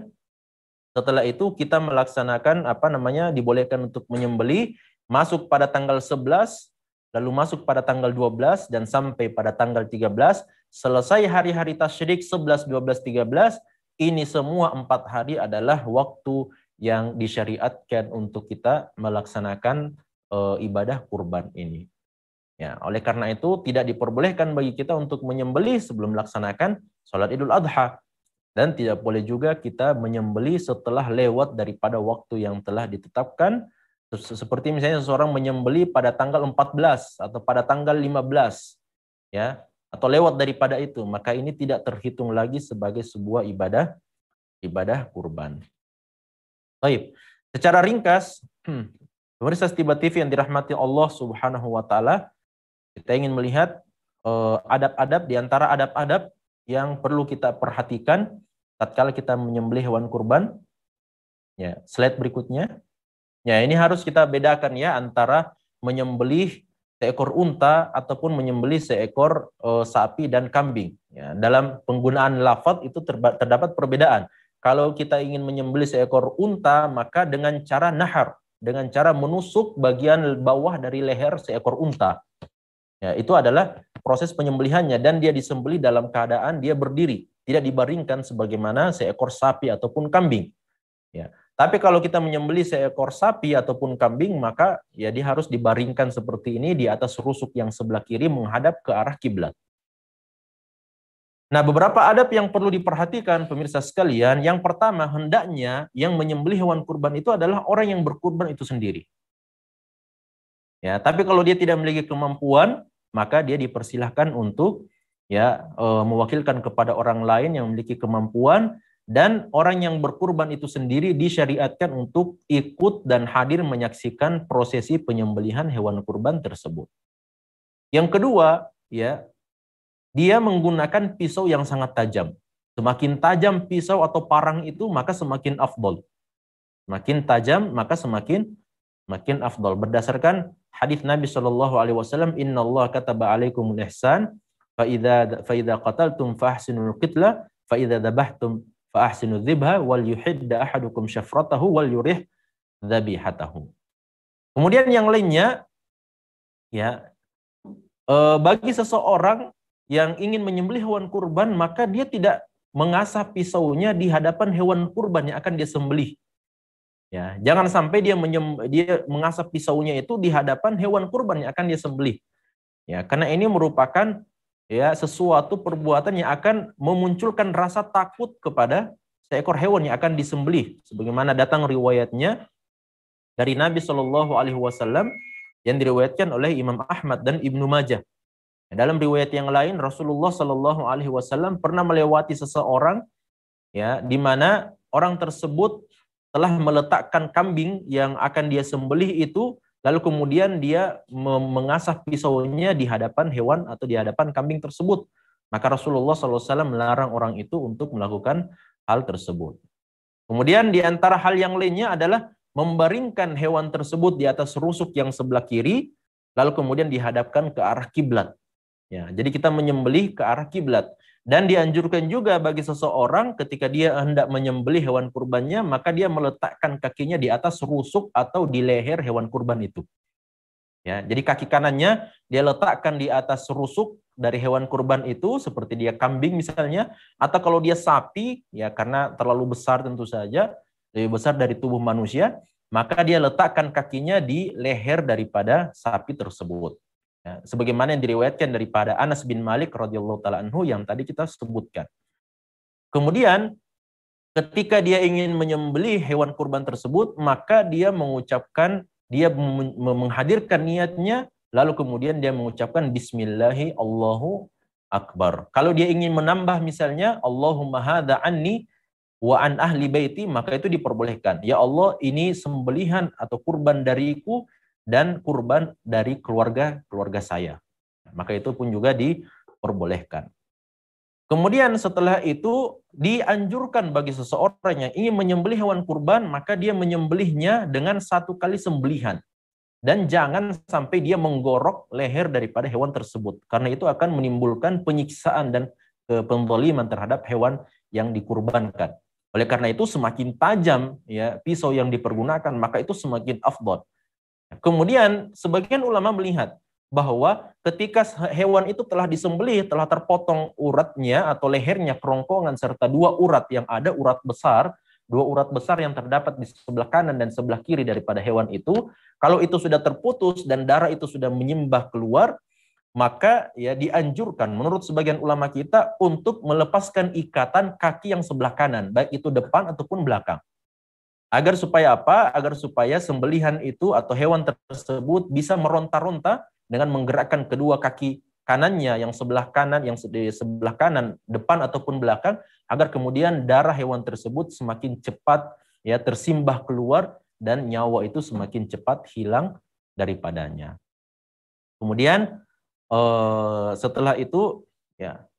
setelah itu kita melaksanakan apa namanya dibolehkan untuk menyembeli masuk pada tanggal 11 lalu masuk pada tanggal 12 dan sampai pada tanggal 13, selesai hari-hari tasyrik 11, 12, 13, ini semua empat hari adalah waktu yang disyariatkan untuk kita melaksanakan e, ibadah kurban ini. Ya, oleh karena itu tidak diperbolehkan bagi kita untuk menyembelih sebelum melaksanakan sholat Idul Adha dan tidak boleh juga kita menyembeli setelah lewat daripada waktu yang telah ditetapkan seperti misalnya seseorang menyembeli pada tanggal 14 atau pada tanggal 15 ya atau lewat daripada itu, maka ini tidak terhitung lagi sebagai sebuah ibadah ibadah kurban. Baik. Secara ringkas, hmm, pemirsa Tiba TV yang dirahmati Allah Subhanahu wa taala, kita ingin melihat eh, adab-adab di antara adab-adab yang perlu kita perhatikan tatkala kita menyembelih hewan kurban. Ya, slide berikutnya. Ya, ini harus kita bedakan ya antara menyembelih seekor unta ataupun menyembelih seekor e, sapi dan kambing. Ya, dalam penggunaan lafat itu terdapat perbedaan. Kalau kita ingin menyembelih seekor unta, maka dengan cara nahar, dengan cara menusuk bagian bawah dari leher seekor unta. Ya, itu adalah proses penyembelihannya dan dia disembeli dalam keadaan dia berdiri, tidak dibaringkan sebagaimana seekor sapi ataupun kambing. Ya. Tapi kalau kita menyembeli seekor sapi ataupun kambing, maka ya dia harus dibaringkan seperti ini di atas rusuk yang sebelah kiri menghadap ke arah kiblat. Nah, beberapa adab yang perlu diperhatikan pemirsa sekalian. Yang pertama, hendaknya yang menyembelih hewan kurban itu adalah orang yang berkurban itu sendiri. Ya, tapi kalau dia tidak memiliki kemampuan, maka dia dipersilahkan untuk ya eh, mewakilkan kepada orang lain yang memiliki kemampuan dan orang yang berkurban itu sendiri disyariatkan untuk ikut dan hadir menyaksikan prosesi penyembelihan hewan kurban tersebut. Yang kedua, ya, dia menggunakan pisau yang sangat tajam. Semakin tajam pisau atau parang itu, maka semakin afdol. Makin tajam, maka semakin makin afdol. Berdasarkan hadis Nabi Shallallahu Alaihi Wasallam, Inna Allah kataba alaikumul ihsan, faida faida qataltum fahsinul qitla, wal Kemudian yang lainnya ya e, bagi seseorang yang ingin menyembelih hewan kurban maka dia tidak mengasah pisaunya di hadapan hewan kurban yang akan dia sembelih. Ya, jangan sampai dia menyem, dia mengasah pisaunya itu di hadapan hewan kurban yang akan dia sembelih. Ya, karena ini merupakan ya sesuatu perbuatan yang akan memunculkan rasa takut kepada seekor hewan yang akan disembelih sebagaimana datang riwayatnya dari Nabi Shallallahu alaihi wasallam yang diriwayatkan oleh Imam Ahmad dan Ibnu Majah. Dalam riwayat yang lain Rasulullah Shallallahu alaihi wasallam pernah melewati seseorang ya di mana orang tersebut telah meletakkan kambing yang akan dia sembelih itu Lalu kemudian dia mengasah pisaunya di hadapan hewan atau di hadapan kambing tersebut. Maka Rasulullah SAW melarang orang itu untuk melakukan hal tersebut. Kemudian di antara hal yang lainnya adalah membaringkan hewan tersebut di atas rusuk yang sebelah kiri, lalu kemudian dihadapkan ke arah kiblat. Ya, jadi kita menyembelih ke arah kiblat. Dan dianjurkan juga bagi seseorang ketika dia hendak menyembeli hewan kurbannya, maka dia meletakkan kakinya di atas rusuk atau di leher hewan kurban itu. Ya, jadi kaki kanannya dia letakkan di atas rusuk dari hewan kurban itu seperti dia kambing misalnya atau kalau dia sapi ya karena terlalu besar tentu saja lebih besar dari tubuh manusia maka dia letakkan kakinya di leher daripada sapi tersebut Ya, sebagaimana yang diriwayatkan daripada Anas bin Malik radhiyallahu taala anhu yang tadi kita sebutkan. Kemudian ketika dia ingin menyembelih hewan kurban tersebut, maka dia mengucapkan dia menghadirkan niatnya lalu kemudian dia mengucapkan bismillahi Allahu akbar. Kalau dia ingin menambah misalnya Allahumma hadza anni wa an ahli baiti maka itu diperbolehkan. Ya Allah, ini sembelihan atau kurban dariku dan kurban dari keluarga keluarga saya. Maka itu pun juga diperbolehkan. Kemudian setelah itu dianjurkan bagi seseorang yang ingin menyembelih hewan kurban, maka dia menyembelihnya dengan satu kali sembelihan. Dan jangan sampai dia menggorok leher daripada hewan tersebut. Karena itu akan menimbulkan penyiksaan dan pembeliman terhadap hewan yang dikurbankan. Oleh karena itu semakin tajam ya pisau yang dipergunakan, maka itu semakin afdol. Kemudian sebagian ulama melihat bahwa ketika hewan itu telah disembelih, telah terpotong uratnya atau lehernya, kerongkongan serta dua urat yang ada urat besar, dua urat besar yang terdapat di sebelah kanan dan sebelah kiri daripada hewan itu, kalau itu sudah terputus dan darah itu sudah menyembah keluar, maka ya dianjurkan menurut sebagian ulama kita untuk melepaskan ikatan kaki yang sebelah kanan, baik itu depan ataupun belakang. Agar supaya apa? Agar supaya sembelihan itu atau hewan tersebut bisa meronta-ronta dengan menggerakkan kedua kaki kanannya yang sebelah kanan yang di sebelah kanan depan ataupun belakang agar kemudian darah hewan tersebut semakin cepat ya tersimbah keluar dan nyawa itu semakin cepat hilang daripadanya. Kemudian eh, setelah itu ya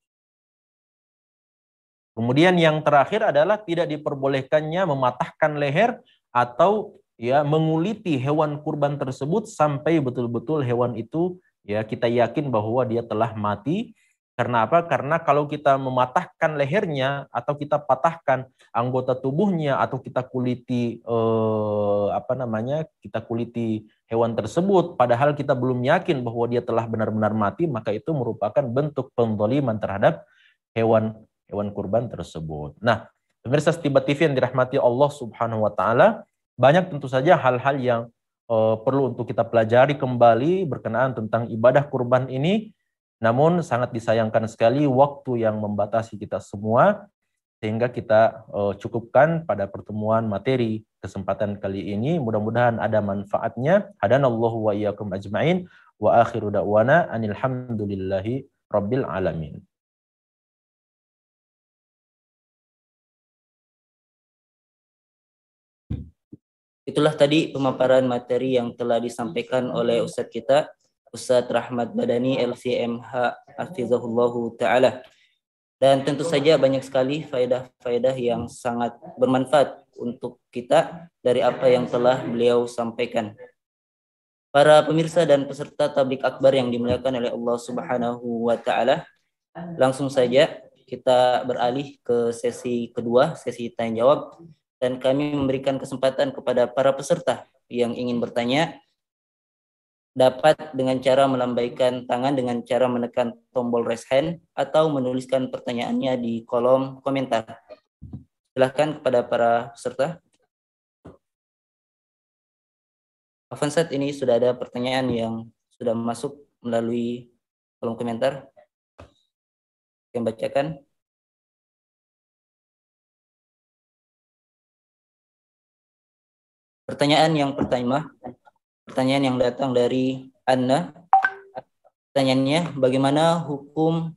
Kemudian yang terakhir adalah tidak diperbolehkannya mematahkan leher atau ya menguliti hewan kurban tersebut sampai betul-betul hewan itu ya kita yakin bahwa dia telah mati. Karena apa? Karena kalau kita mematahkan lehernya atau kita patahkan anggota tubuhnya atau kita kuliti eh, apa namanya? kita kuliti hewan tersebut padahal kita belum yakin bahwa dia telah benar-benar mati, maka itu merupakan bentuk pendzaliman terhadap hewan hewan kurban tersebut. Nah, pemirsa setiba TV yang dirahmati Allah Subhanahu wa taala, banyak tentu saja hal-hal yang uh, perlu untuk kita pelajari kembali berkenaan tentang ibadah kurban ini. Namun sangat disayangkan sekali waktu yang membatasi kita semua sehingga kita uh, cukupkan pada pertemuan materi kesempatan kali ini. Mudah-mudahan ada manfaatnya. Hadanallahu wa iyyakum ajmain wa akhiru da'wana anilhamdulillahi rabbil alamin. Itulah tadi pemaparan materi yang telah disampaikan oleh Ustadz kita, Ustadz Rahmat Badani LCMH Afizahullahu Ta'ala. Dan tentu saja banyak sekali faedah-faedah yang sangat bermanfaat untuk kita dari apa yang telah beliau sampaikan. Para pemirsa dan peserta tablik akbar yang dimuliakan oleh Allah Subhanahu wa taala, langsung saja kita beralih ke sesi kedua, sesi tanya jawab dan kami memberikan kesempatan kepada para peserta yang ingin bertanya dapat dengan cara melambaikan tangan dengan cara menekan tombol raise hand atau menuliskan pertanyaannya di kolom komentar. Silahkan kepada para peserta. Avanset ini sudah ada pertanyaan yang sudah masuk melalui kolom komentar. Yang bacakan. Pertanyaan yang pertama, pertanyaan yang datang dari Anna. Pertanyaannya, bagaimana hukum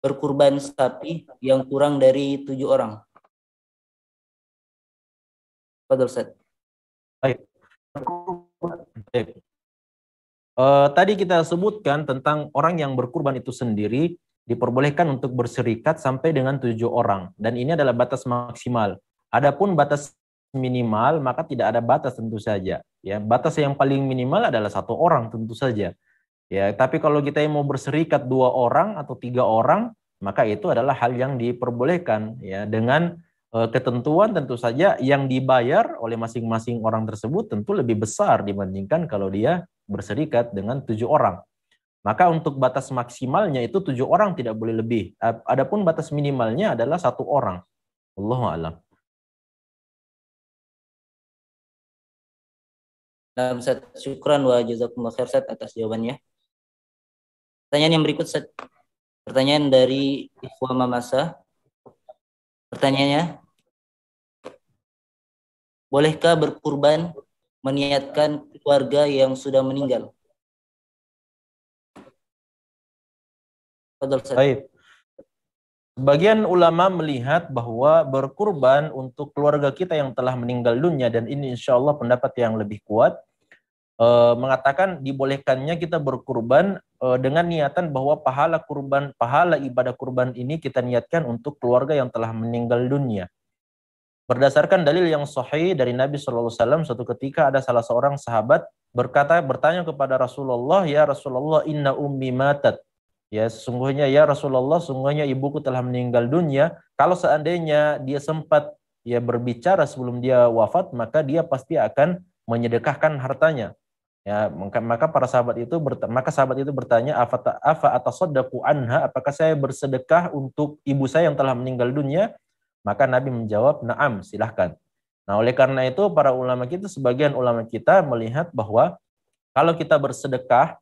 berkurban sapi yang kurang dari tujuh orang? Pak set Baik. Uh, tadi kita sebutkan tentang orang yang berkurban itu sendiri diperbolehkan untuk berserikat sampai dengan tujuh orang dan ini adalah batas maksimal. Adapun batas minimal maka tidak ada batas tentu saja ya batas yang paling minimal adalah satu orang tentu saja ya tapi kalau kita mau berserikat dua orang atau tiga orang maka itu adalah hal yang diperbolehkan ya dengan e, ketentuan tentu saja yang dibayar oleh masing-masing orang tersebut tentu lebih besar dibandingkan kalau dia berserikat dengan tujuh orang maka untuk batas maksimalnya itu tujuh orang tidak boleh lebih. Adapun batas minimalnya adalah satu orang. Allah a'lam. Dalam Ustaz, syukran wa jazakumullah khair Ustaz atas jawabannya. Pertanyaan yang berikut Ustaz. Pertanyaan dari Ikhwa Mamasa. Pertanyaannya, bolehkah berkurban meniatkan keluarga yang sudah meninggal? Baik. Sebagian ulama melihat bahwa berkurban untuk keluarga kita yang telah meninggal dunia dan ini insya Allah pendapat yang lebih kuat eh, mengatakan dibolehkannya kita berkurban eh, dengan niatan bahwa pahala kurban, pahala ibadah kurban ini kita niatkan untuk keluarga yang telah meninggal dunia. Berdasarkan dalil yang sahih dari Nabi Shallallahu Alaihi Wasallam suatu ketika ada salah seorang sahabat berkata bertanya kepada Rasulullah, "Ya Rasulullah, inna ummi matat." Ya, sesungguhnya ya Rasulullah, sungguhnya ibuku telah meninggal dunia. Kalau seandainya dia sempat ya berbicara sebelum dia wafat, maka dia pasti akan menyedekahkan hartanya. Ya, maka, para sahabat itu maka sahabat itu bertanya, "Afa afa atasaddaqu anha? Apakah saya bersedekah untuk ibu saya yang telah meninggal dunia?" Maka Nabi menjawab, "Na'am, silahkan." Nah, oleh karena itu para ulama kita sebagian ulama kita melihat bahwa kalau kita bersedekah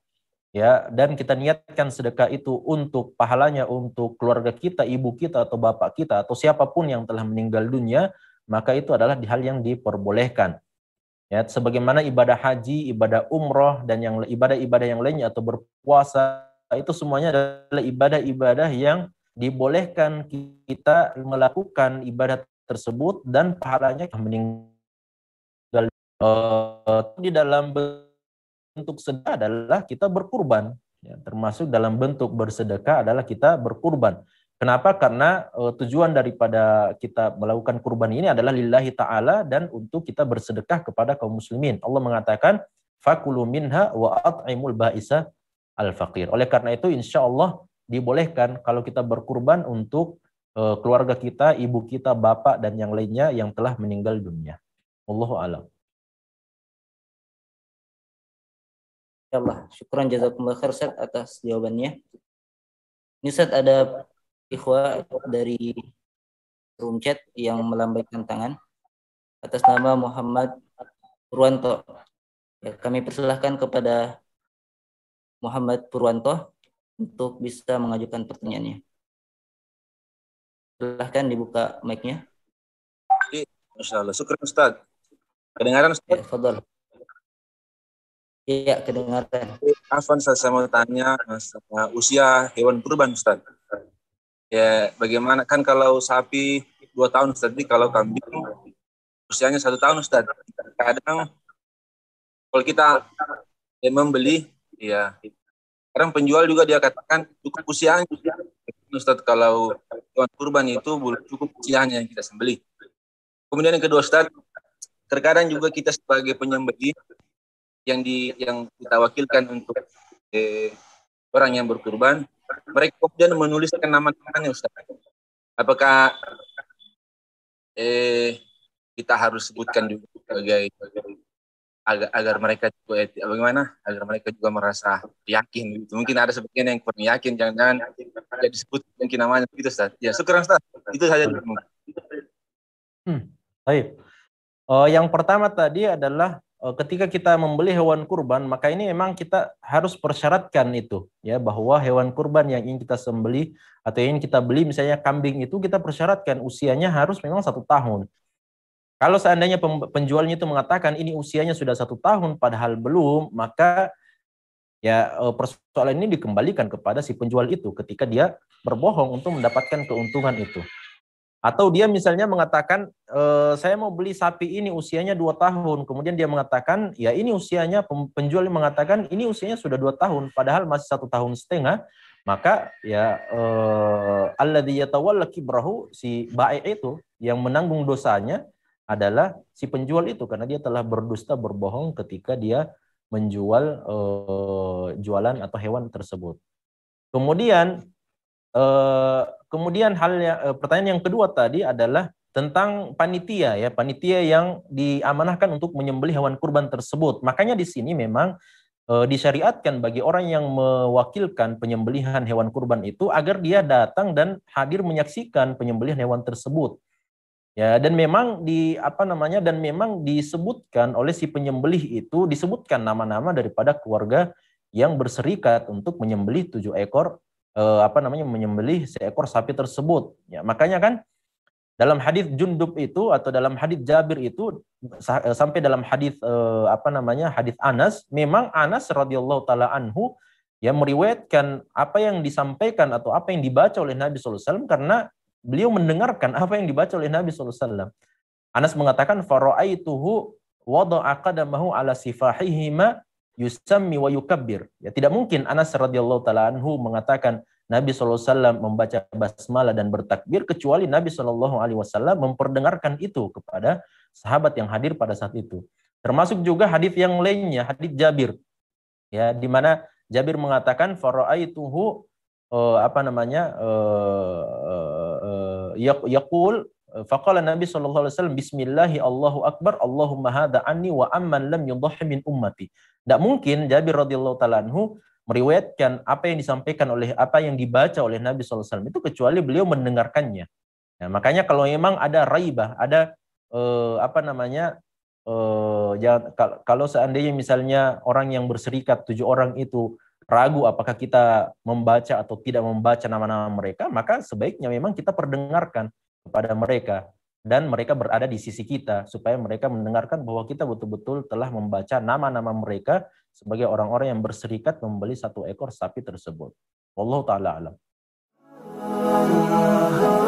ya dan kita niatkan sedekah itu untuk pahalanya untuk keluarga kita, ibu kita atau bapak kita atau siapapun yang telah meninggal dunia, maka itu adalah di hal yang diperbolehkan. Ya, sebagaimana ibadah haji, ibadah umroh dan yang ibadah-ibadah yang lainnya atau berpuasa itu semuanya adalah ibadah-ibadah yang dibolehkan kita melakukan ibadah tersebut dan pahalanya meninggal uh, di dalam untuk sedekah adalah kita berkurban. Ya, termasuk dalam bentuk bersedekah adalah kita berkurban. Kenapa? Karena e, tujuan daripada kita melakukan kurban ini adalah lillahi ta'ala dan untuk kita bersedekah kepada kaum muslimin. Allah mengatakan, fakulu مِنْهَا وَأَطْعِمُ at'imul ba'isa Oleh karena itu, insya Allah dibolehkan kalau kita berkurban untuk e, keluarga kita, ibu kita, bapak, dan yang lainnya yang telah meninggal dunia. Allahu Allah. Syukran jazakumullah khair Ustaz atas jawabannya. Ini Ustaz ada ikhwa dari room chat yang melambaikan tangan atas nama Muhammad Purwanto. Ya, kami persilahkan kepada Muhammad Purwanto untuk bisa mengajukan pertanyaannya. Silahkan dibuka mic-nya. Masya Allah. Syukur Ustaz. Kedengaran Ustaz? Ya, Iya, kedengaran. Afan saya, mau tanya usia hewan kurban Ustaz. Ya, bagaimana kan kalau sapi dua tahun Ustaz, ini kalau kambing usianya satu tahun Ustaz. Kadang kalau kita ya, membeli, ya kadang penjual juga dia katakan cukup usianya. Ustaz kalau hewan kurban itu belum cukup usianya yang kita sembeli. Kemudian yang kedua Ustaz, terkadang juga kita sebagai penyembeli yang di yang kita wakilkan untuk eh, orang yang berkurban, mereka kemudian menuliskan nama-namanya Ustaz. Apakah eh, kita harus sebutkan juga sebagai agar, agar mereka juga bagaimana agar mereka juga merasa yakin gitu. Mungkin ada sebagian yang kurang yakin jangan-jangan tidak disebut mungkin namanya begitu Ustaz. Ya, syukur Ustaz. Itu saja. Hmm. Baik. Uh, yang pertama tadi adalah Eh, ketika kita membeli hewan kurban, maka ini memang kita harus persyaratkan itu ya bahwa hewan kurban yang ingin kita sembeli atau ingin kita beli misalnya kambing itu kita persyaratkan usianya harus memang satu tahun. Kalau seandainya penjualnya itu mengatakan ini usianya sudah satu tahun padahal belum, maka ya eh, persoalan ini dikembalikan kepada si penjual itu ketika dia berbohong untuk mendapatkan keuntungan itu. Atau dia misalnya mengatakan, e, saya mau beli sapi ini usianya dua tahun. Kemudian dia mengatakan, ya ini usianya, penjual mengatakan, ini usianya sudah dua tahun, padahal masih satu tahun setengah. Maka ya eh, Allah yatawalla kibrahu, si baik itu yang menanggung dosanya adalah si penjual itu. Karena dia telah berdusta, berbohong ketika dia menjual e, jualan atau hewan tersebut. Kemudian Eh, kemudian hal yang uh, eh, pertanyaan yang kedua tadi adalah tentang panitia ya panitia yang diamanahkan untuk menyembelih hewan kurban tersebut makanya di sini memang eh, disyariatkan bagi orang yang mewakilkan penyembelihan hewan kurban itu agar dia datang dan hadir menyaksikan penyembelihan hewan tersebut ya dan memang di apa namanya dan memang disebutkan oleh si penyembelih itu disebutkan nama-nama daripada keluarga yang berserikat untuk menyembelih tujuh ekor eh, apa namanya menyembelih seekor sapi tersebut. Ya, makanya kan dalam hadis Jundub itu atau dalam hadis Jabir itu eh, sampai dalam hadis eh, apa namanya hadis Anas memang Anas radhiyallahu taala anhu yang meriwayatkan apa yang disampaikan atau apa yang dibaca oleh Nabi SAW karena beliau mendengarkan apa yang dibaca oleh Nabi SAW. Anas mengatakan faraituhu wada'a qadamahu ala sifahihima yusammi wa yukabbir. Ya, tidak mungkin Anas radhiyallahu taala anhu mengatakan Nabi SAW membaca basmalah dan bertakbir kecuali Nabi saw memperdengarkan itu kepada sahabat yang hadir pada saat itu. Termasuk juga hadis yang lainnya, hadis Jabir, ya di mana Jabir mengatakan faraituhu eh, apa namanya eh, eh, eh, yakul Eh, faqala Nabi sallallahu alaihi wasallam bismillahi Allahu akbar Allahumma hadza anni wa amman lam yudhhi min ummati. Tidak mungkin Jabir radhiyallahu taala meriwayatkan apa yang disampaikan oleh apa yang dibaca oleh Nabi sallallahu alaihi wasallam itu kecuali beliau mendengarkannya. Ya, makanya kalau memang ada raibah, ada eh, apa namanya? Eh, jangan, ya, kalau seandainya misalnya orang yang berserikat tujuh orang itu ragu apakah kita membaca atau tidak membaca nama-nama mereka, maka sebaiknya memang kita perdengarkan kepada mereka dan mereka berada di sisi kita supaya mereka mendengarkan bahwa kita betul-betul telah membaca nama-nama mereka sebagai orang-orang yang berserikat membeli satu ekor sapi tersebut. Wallahu taala alam.